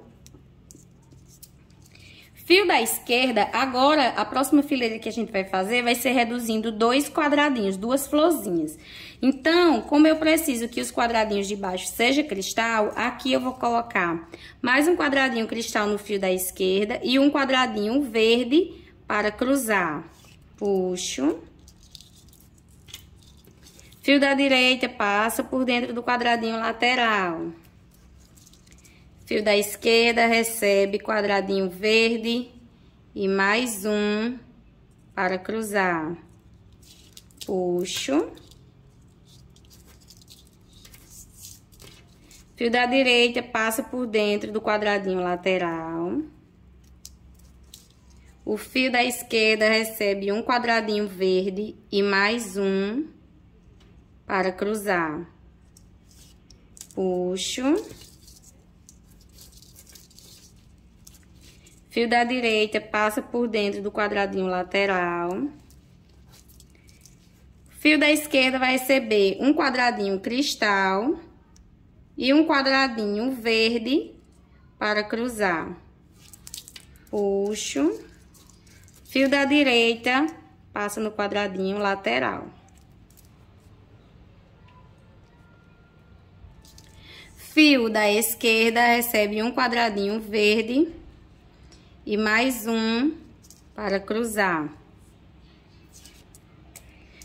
Fio da esquerda, agora a próxima fileira que a gente vai fazer vai ser reduzindo dois quadradinhos, duas florzinhas. Então, como eu preciso que os quadradinhos de baixo seja cristal, aqui eu vou colocar mais um quadradinho cristal no fio da esquerda e um quadradinho verde para cruzar. Puxo. Fio da direita passa por dentro do quadradinho lateral. Fio da esquerda, recebe quadradinho verde e mais um para cruzar. Puxo. Fio da direita passa por dentro do quadradinho lateral. O fio da esquerda recebe um quadradinho verde e mais um para cruzar. Puxo. Fio da direita passa por dentro do quadradinho lateral. Fio da esquerda vai receber um quadradinho cristal e um quadradinho verde para cruzar. Puxo. Fio da direita passa no quadradinho lateral. Fio da esquerda recebe um quadradinho verde e mais um para cruzar.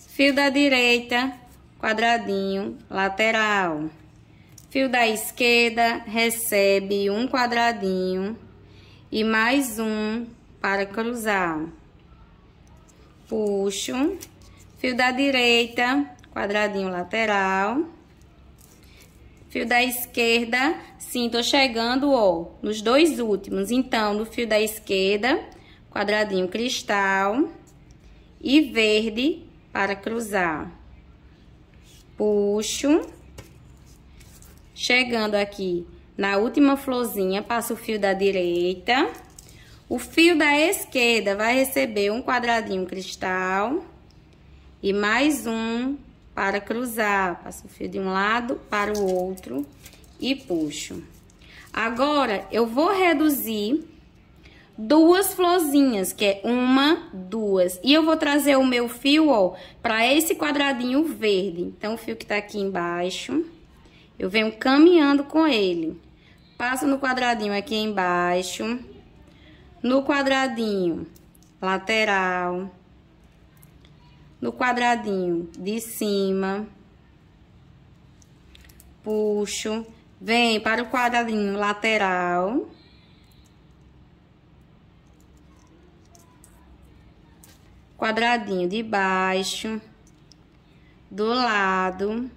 Fio da direita, quadradinho lateral. Fio da esquerda, recebe um quadradinho e mais um para cruzar. Puxo. Fio da direita, quadradinho lateral. Fio da esquerda, sim, tô chegando, ó, nos dois últimos. Então, no fio da esquerda, quadradinho cristal e verde para cruzar. Puxo. Chegando aqui na última florzinha, passo o fio da direita. O fio da esquerda vai receber um quadradinho cristal e mais um para cruzar, passo o fio de um lado para o outro e puxo. Agora, eu vou reduzir duas florzinhas, que é uma, duas. E eu vou trazer o meu fio, ó, para esse quadradinho verde. Então, o fio que tá aqui embaixo, eu venho caminhando com ele. Passo no quadradinho aqui embaixo, no quadradinho lateral no quadradinho de cima, puxo, vem para o quadradinho lateral. Quadradinho de baixo, do lado,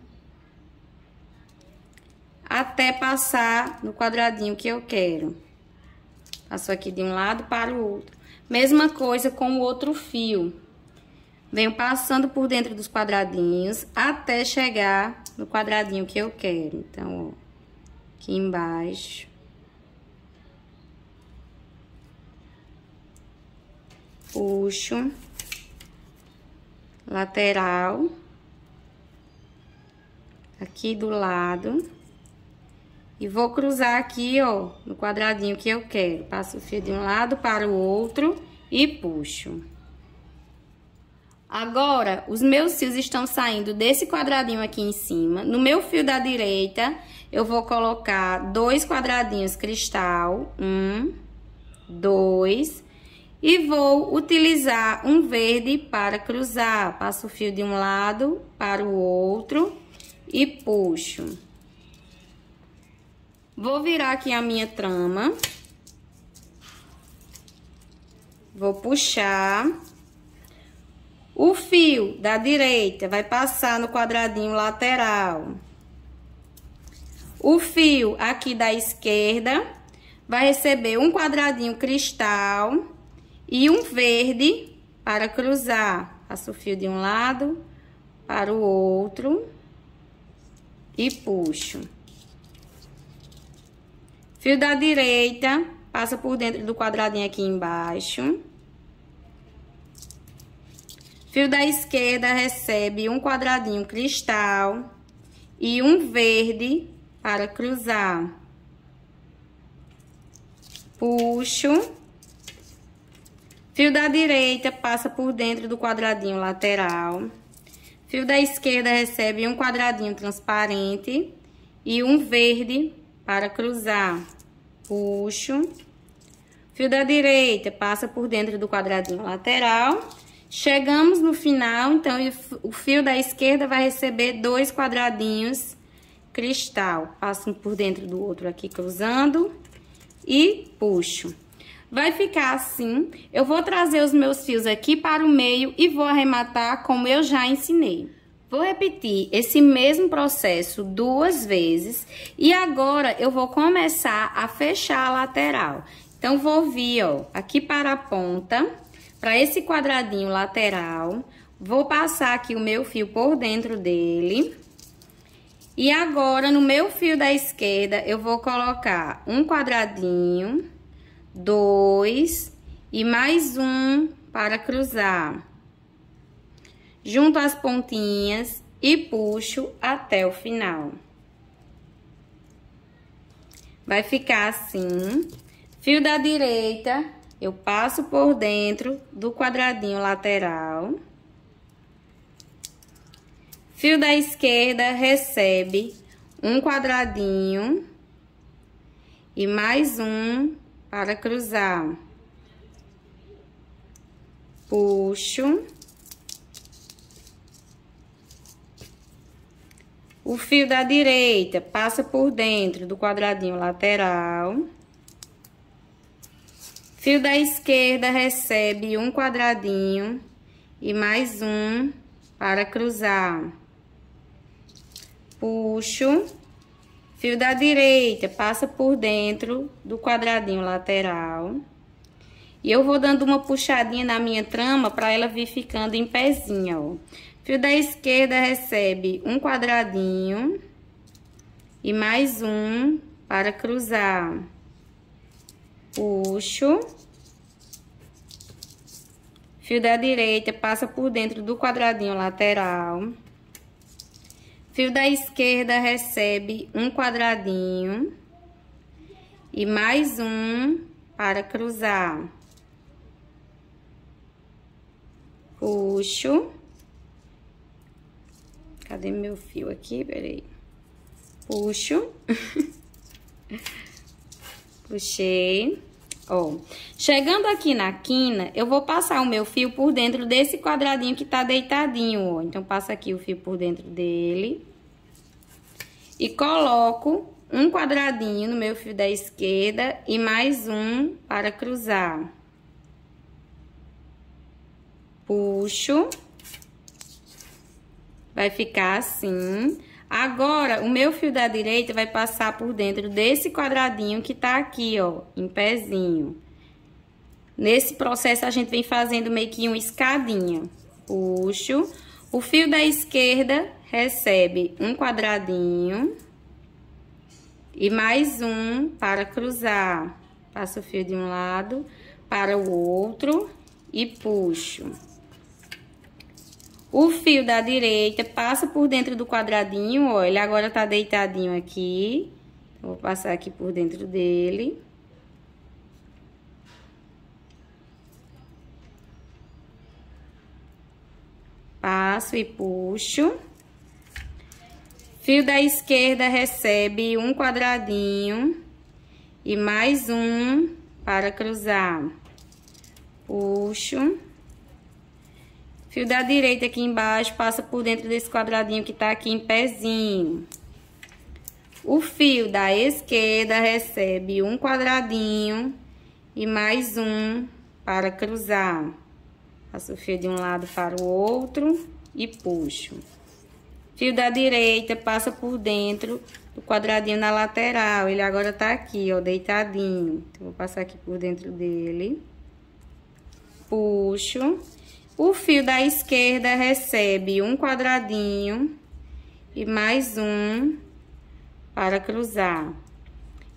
até passar no quadradinho que eu quero. Passo aqui de um lado para o outro. Mesma coisa com o outro fio. Venho passando por dentro dos quadradinhos até chegar no quadradinho que eu quero. Então, ó, aqui embaixo. Puxo. Lateral. Aqui do lado. E vou cruzar aqui, ó, no quadradinho que eu quero. Passo o fio de um lado para o outro e puxo. Agora, os meus fios estão saindo desse quadradinho aqui em cima. No meu fio da direita, eu vou colocar dois quadradinhos cristal. Um, dois. E vou utilizar um verde para cruzar. Passo o fio de um lado para o outro e puxo. Vou virar aqui a minha trama. Vou puxar o fio da direita vai passar no quadradinho lateral. O fio aqui da esquerda vai receber um quadradinho cristal e um verde para cruzar. Passa o fio de um lado para o outro e puxo. Fio da direita passa por dentro do quadradinho aqui embaixo. Fio da esquerda recebe um quadradinho cristal e um verde para cruzar. Puxo. Fio da direita passa por dentro do quadradinho lateral. Fio da esquerda recebe um quadradinho transparente e um verde para cruzar. Puxo. Fio da direita passa por dentro do quadradinho lateral. Chegamos no final, então o fio da esquerda vai receber dois quadradinhos cristal. Passo um por dentro do outro aqui cruzando e puxo. Vai ficar assim. Eu vou trazer os meus fios aqui para o meio e vou arrematar como eu já ensinei. Vou repetir esse mesmo processo duas vezes e agora eu vou começar a fechar a lateral. Então, vou vir, ó, aqui para a ponta para esse quadradinho lateral. Vou passar aqui o meu fio por dentro dele. E agora, no meu fio da esquerda, eu vou colocar um quadradinho, dois e mais um para cruzar. Junto as pontinhas e puxo até o final. Vai ficar assim. Fio da direita, eu passo por dentro do quadradinho lateral. Fio da esquerda recebe um quadradinho e mais um para cruzar. Puxo. O fio da direita passa por dentro do quadradinho lateral. Fio da esquerda recebe um quadradinho e mais um para cruzar. Puxo. Fio da direita passa por dentro do quadradinho lateral. E eu vou dando uma puxadinha na minha trama para ela vir ficando em pezinha, ó. Fio da esquerda recebe um quadradinho e mais um para cruzar. Puxo. Fio da direita passa por dentro do quadradinho lateral. Fio da esquerda recebe um quadradinho. E mais um para cruzar. Puxo. Cadê meu fio aqui? Peraí. Puxo. Puxei. Ó, chegando aqui na quina, eu vou passar o meu fio por dentro desse quadradinho que tá deitadinho, ó. Então, passa aqui o fio por dentro dele. E coloco um quadradinho no meu fio da esquerda e mais um para cruzar. Puxo. Vai ficar assim. Agora, o meu fio da direita vai passar por dentro desse quadradinho que tá aqui, ó, em pezinho. Nesse processo, a gente vem fazendo meio que uma escadinha. Puxo. O fio da esquerda recebe um quadradinho. E mais um para cruzar. Passo o fio de um lado para o outro e puxo. O fio da direita passa por dentro do quadradinho, ó. Ele agora tá deitadinho aqui. Vou passar aqui por dentro dele. Passo e puxo. Fio da esquerda recebe um quadradinho e mais um para cruzar. Puxo. Fio da direita aqui embaixo, passa por dentro desse quadradinho que tá aqui em pezinho. O fio da esquerda recebe um quadradinho e mais um para cruzar. Passo o fio de um lado para o outro e puxo. Fio da direita passa por dentro do quadradinho na lateral. Ele agora tá aqui, ó, deitadinho. Então, vou passar aqui por dentro dele. Puxo. O fio da esquerda recebe um quadradinho e mais um para cruzar.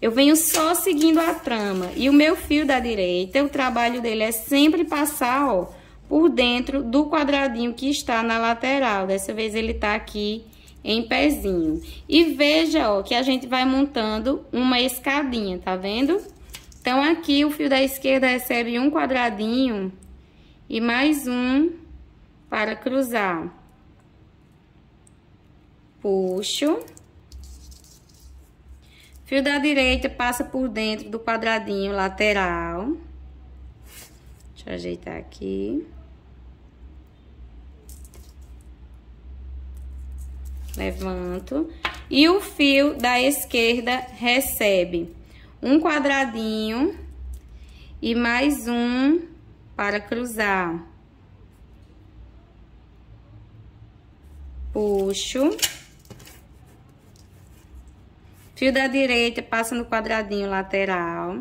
Eu venho só seguindo a trama. E o meu fio da direita, o trabalho dele é sempre passar, ó, por dentro do quadradinho que está na lateral. Dessa vez ele tá aqui em pezinho. E veja, ó, que a gente vai montando uma escadinha, tá vendo? Então, aqui o fio da esquerda recebe um quadradinho e mais um para cruzar. Puxo. Fio da direita passa por dentro do quadradinho lateral. Deixa eu ajeitar aqui. Levanto. E o fio da esquerda recebe um quadradinho e mais um para cruzar. Puxo. Fio da direita passa no quadradinho lateral.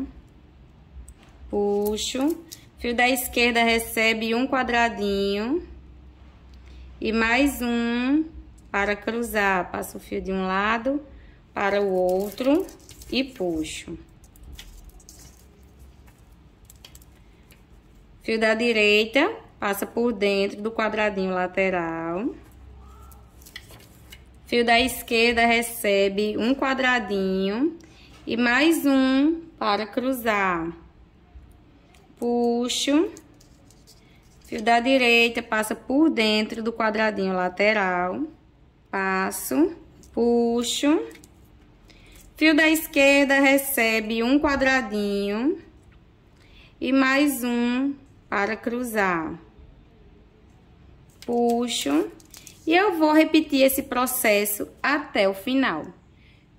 Puxo. Fio da esquerda recebe um quadradinho. E mais um para cruzar. Passo o fio de um lado para o outro e puxo. Fio da direita, passa por dentro do quadradinho lateral. Fio da esquerda recebe um quadradinho e mais um para cruzar. Puxo. Fio da direita passa por dentro do quadradinho lateral. Passo, puxo. Fio da esquerda recebe um quadradinho e mais um para cruzar. Puxo. E eu vou repetir esse processo até o final.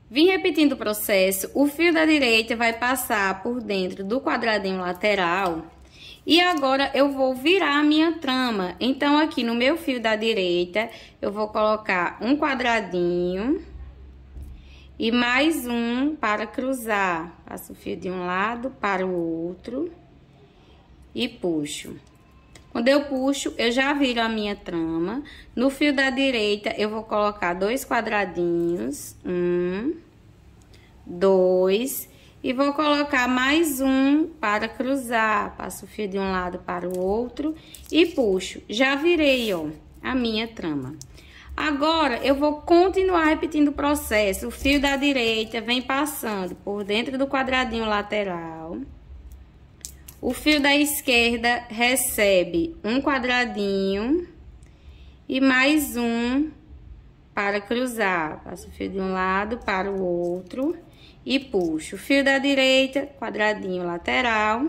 Vim repetindo o processo, o fio da direita vai passar por dentro do quadradinho lateral. E agora, eu vou virar a minha trama. Então, aqui no meu fio da direita, eu vou colocar um quadradinho e mais um para cruzar. Passo o fio de um lado para o outro e puxo. Quando eu puxo, eu já viro a minha trama. No fio da direita, eu vou colocar dois quadradinhos. Um, dois. E vou colocar mais um para cruzar. Passo o fio de um lado para o outro e puxo. Já virei, ó, a minha trama. Agora, eu vou continuar repetindo o processo. O fio da direita vem passando por dentro do quadradinho lateral. O fio da esquerda recebe um quadradinho e mais um para cruzar. Passo o fio de um lado para o outro e puxo. O fio da direita, quadradinho lateral.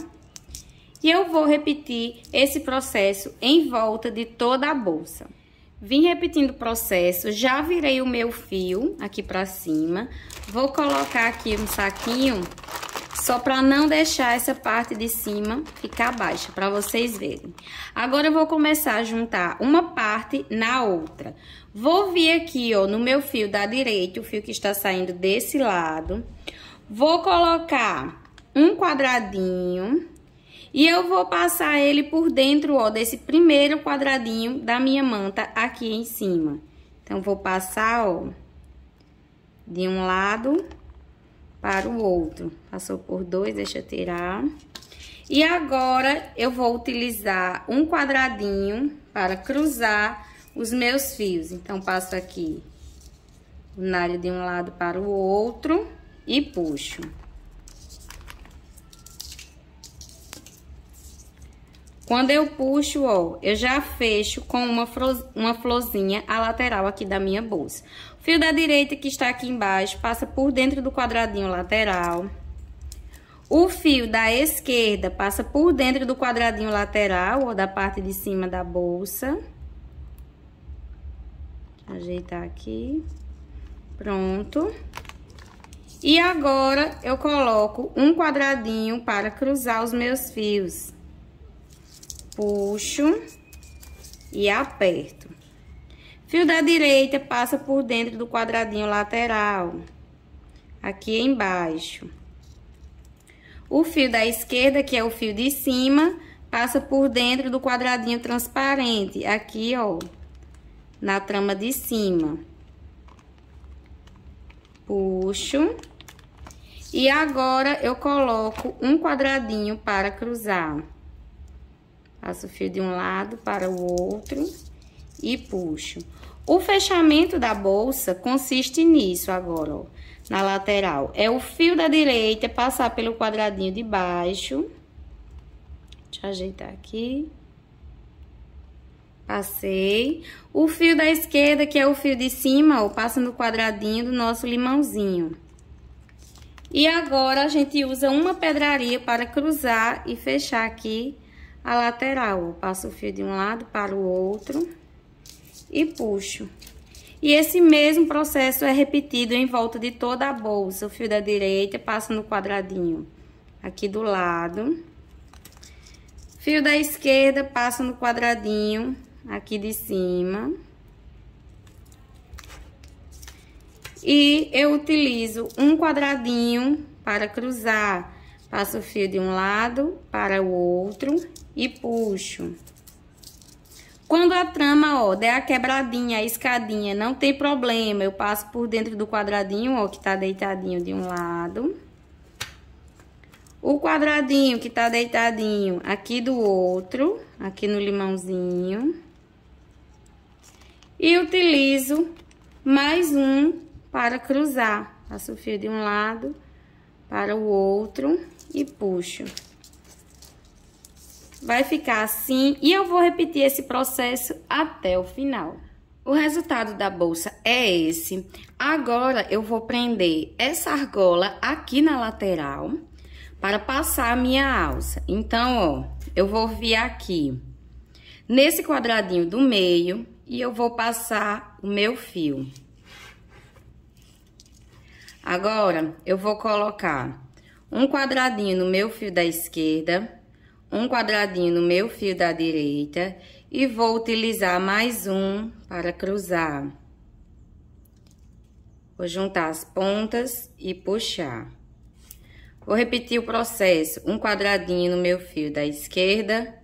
E eu vou repetir esse processo em volta de toda a bolsa. Vim repetindo o processo, já virei o meu fio aqui pra cima. Vou colocar aqui um saquinho só para não deixar essa parte de cima ficar baixa, para vocês verem. Agora eu vou começar a juntar uma parte na outra. Vou vir aqui, ó, no meu fio da direita, o fio que está saindo desse lado. Vou colocar um quadradinho... E eu vou passar ele por dentro, ó, desse primeiro quadradinho da minha manta aqui em cima. Então, vou passar, ó, de um lado para o outro. Passou por dois, deixa eu tirar. E agora, eu vou utilizar um quadradinho para cruzar os meus fios. Então, passo aqui o nalho de um lado para o outro e puxo. Quando eu puxo, ó, eu já fecho com uma, uma florzinha a lateral aqui da minha bolsa. Fio da direita que está aqui embaixo passa por dentro do quadradinho lateral. O fio da esquerda passa por dentro do quadradinho lateral ou da parte de cima da bolsa. Ajeitar aqui. Pronto. E agora, eu coloco um quadradinho para cruzar os meus fios. Puxo e aperto. Fio da direita passa por dentro do quadradinho lateral, aqui embaixo. O fio da esquerda, que é o fio de cima, passa por dentro do quadradinho transparente, aqui, ó, na trama de cima. Puxo. E agora, eu coloco um quadradinho para cruzar. Passo o fio de um lado para o outro e puxo. O fechamento da bolsa consiste nisso agora, ó, na lateral. É o fio da direita passar pelo quadradinho de baixo. Deixa eu ajeitar aqui. Passei. O fio da esquerda, que é o fio de cima, ó, passa no quadradinho do nosso limãozinho. E agora, a gente usa uma pedraria para cruzar e fechar aqui a lateral. Passa o fio de um lado para o outro e puxo. E esse mesmo processo é repetido em volta de toda a bolsa. O fio da direita passa no quadradinho aqui do lado. Fio da esquerda passa no quadradinho aqui de cima. E eu utilizo um quadradinho para cruzar. Passo o fio de um lado para o outro e puxo. Quando a trama, ó, der a quebradinha, a escadinha, não tem problema. Eu passo por dentro do quadradinho, ó, que tá deitadinho de um lado. O quadradinho que tá deitadinho aqui do outro, aqui no limãozinho. E utilizo mais um para cruzar. Passo o fio de um lado para o outro e puxo. Vai ficar assim e eu vou repetir esse processo até o final. O resultado da bolsa é esse. Agora, eu vou prender essa argola aqui na lateral para passar a minha alça. Então, ó, eu vou vir aqui nesse quadradinho do meio e eu vou passar o meu fio. Agora, eu vou colocar um quadradinho no meu fio da esquerda um quadradinho no meu fio da direita e vou utilizar mais um para cruzar. Vou juntar as pontas e puxar. Vou repetir o processo, um quadradinho no meu fio da esquerda,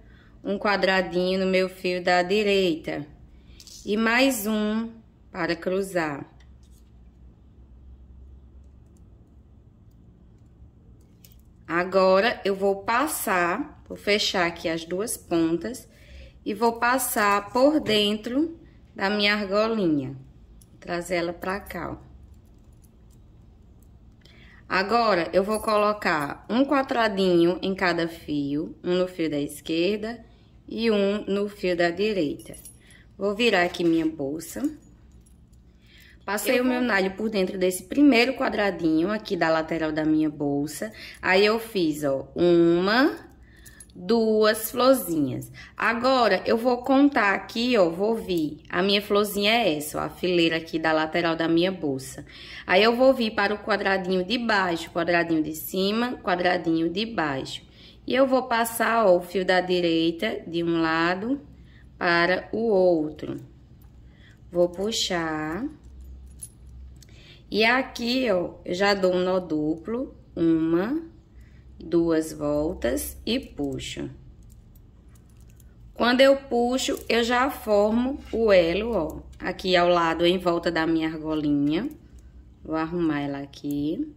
um quadradinho no meu fio da direita e mais um para cruzar. Agora, eu vou passar Vou fechar aqui as duas pontas e vou passar por dentro da minha argolinha. Trazer ela pra cá, ó. Agora, eu vou colocar um quadradinho em cada fio, um no fio da esquerda e um no fio da direita. Vou virar aqui minha bolsa. Passei eu o meu nalho por dentro desse primeiro quadradinho aqui da lateral da minha bolsa. Aí, eu fiz, ó, uma, duas florzinhas. Agora, eu vou contar aqui, ó, vou vir. A minha florzinha é essa, ó, a fileira aqui da lateral da minha bolsa. Aí, eu vou vir para o quadradinho de baixo, quadradinho de cima, quadradinho de baixo. E eu vou passar, ó, o fio da direita de um lado para o outro. Vou puxar. E aqui, ó, eu já dou um nó duplo, uma, duas voltas e puxo. Quando eu puxo, eu já formo o elo, ó, aqui ao lado, em volta da minha argolinha. Vou arrumar ela aqui.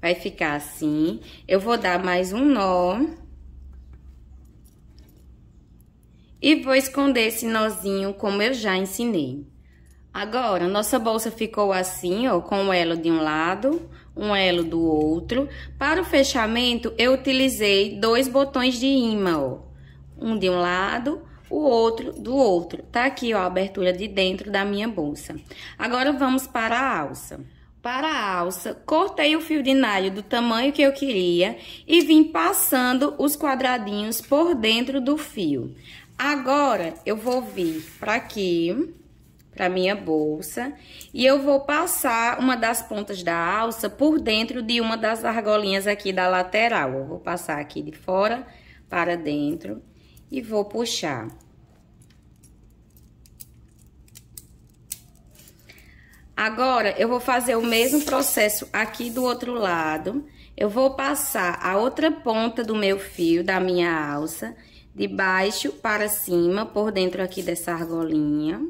Vai ficar assim. Eu vou dar mais um nó. E vou esconder esse nozinho, como eu já ensinei. Agora, nossa bolsa ficou assim, ó, com um elo de um lado, um elo do outro. Para o fechamento, eu utilizei dois botões de imã, ó. Um de um lado, o outro do outro. Tá aqui, ó, a abertura de dentro da minha bolsa. Agora, vamos para a alça. Para a alça, cortei o fio de nalho do tamanho que eu queria e vim passando os quadradinhos por dentro do fio. Agora, eu vou vir para aqui para minha bolsa e eu vou passar uma das pontas da alça por dentro de uma das argolinhas aqui da lateral. Eu vou passar aqui de fora para dentro e vou puxar. Agora, eu vou fazer o mesmo processo aqui do outro lado. Eu vou passar a outra ponta do meu fio, da minha alça, de baixo para cima, por dentro aqui dessa argolinha.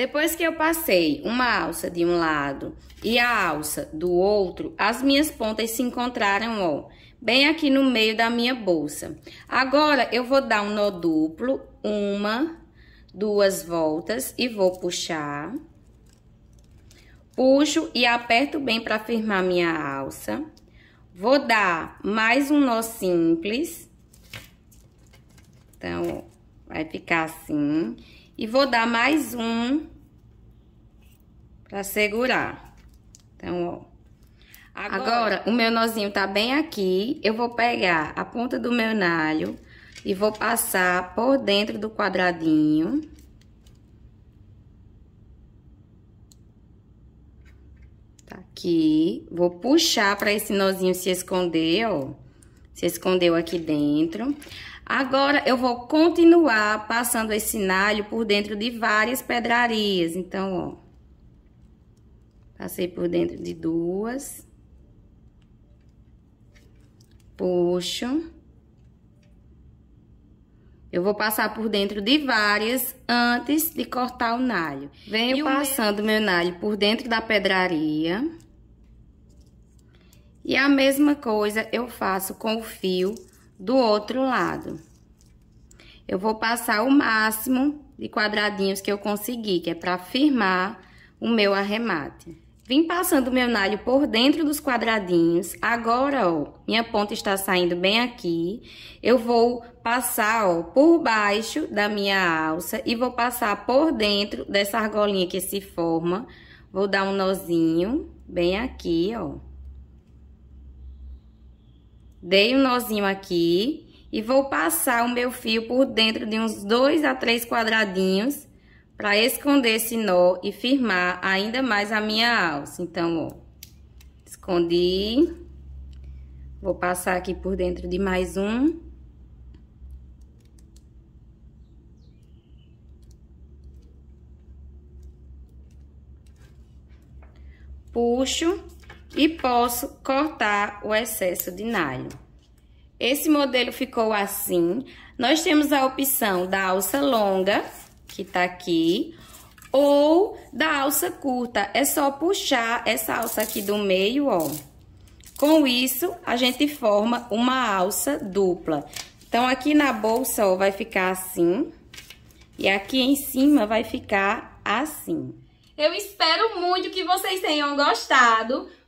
Depois que eu passei uma alça de um lado e a alça do outro, as minhas pontas se encontraram, ó, bem aqui no meio da minha bolsa. Agora, eu vou dar um nó duplo, uma, duas voltas e vou puxar. Puxo e aperto bem para firmar minha alça. Vou dar mais um nó simples. Então, vai ficar assim. E vou dar mais um pra segurar. Então, ó. Agora, Agora, o meu nozinho tá bem aqui. Eu vou pegar a ponta do meu nalho e vou passar por dentro do quadradinho. Tá aqui. Vou puxar pra esse nozinho se esconder, ó. Se escondeu aqui dentro. Agora, eu vou continuar passando esse nalho por dentro de várias pedrarias. Então, ó. Passei por dentro de duas. Puxo. Eu vou passar por dentro de várias antes de cortar o nalho. Venho e passando meu... meu nalho por dentro da pedraria. E a mesma coisa eu faço com o fio do outro lado. Eu vou passar o máximo de quadradinhos que eu conseguir, que é para firmar o meu arremate. Vim passando meu nalho por dentro dos quadradinhos. Agora, ó, minha ponta está saindo bem aqui. Eu vou passar, ó, por baixo da minha alça e vou passar por dentro dessa argolinha que se forma. Vou dar um nozinho bem aqui, ó. Dei um nozinho aqui e vou passar o meu fio por dentro de uns dois a três quadradinhos para esconder esse nó e firmar ainda mais a minha alça. Então, ó, escondi, vou passar aqui por dentro de mais um. Puxo e posso cortar o excesso de nalho. Esse modelo ficou assim. Nós temos a opção da alça longa, que tá aqui, ou da alça curta. É só puxar essa alça aqui do meio, ó. Com isso, a gente forma uma alça dupla. Então, aqui na bolsa, ó, vai ficar assim. E aqui em cima vai ficar assim. Eu espero muito que vocês tenham gostado.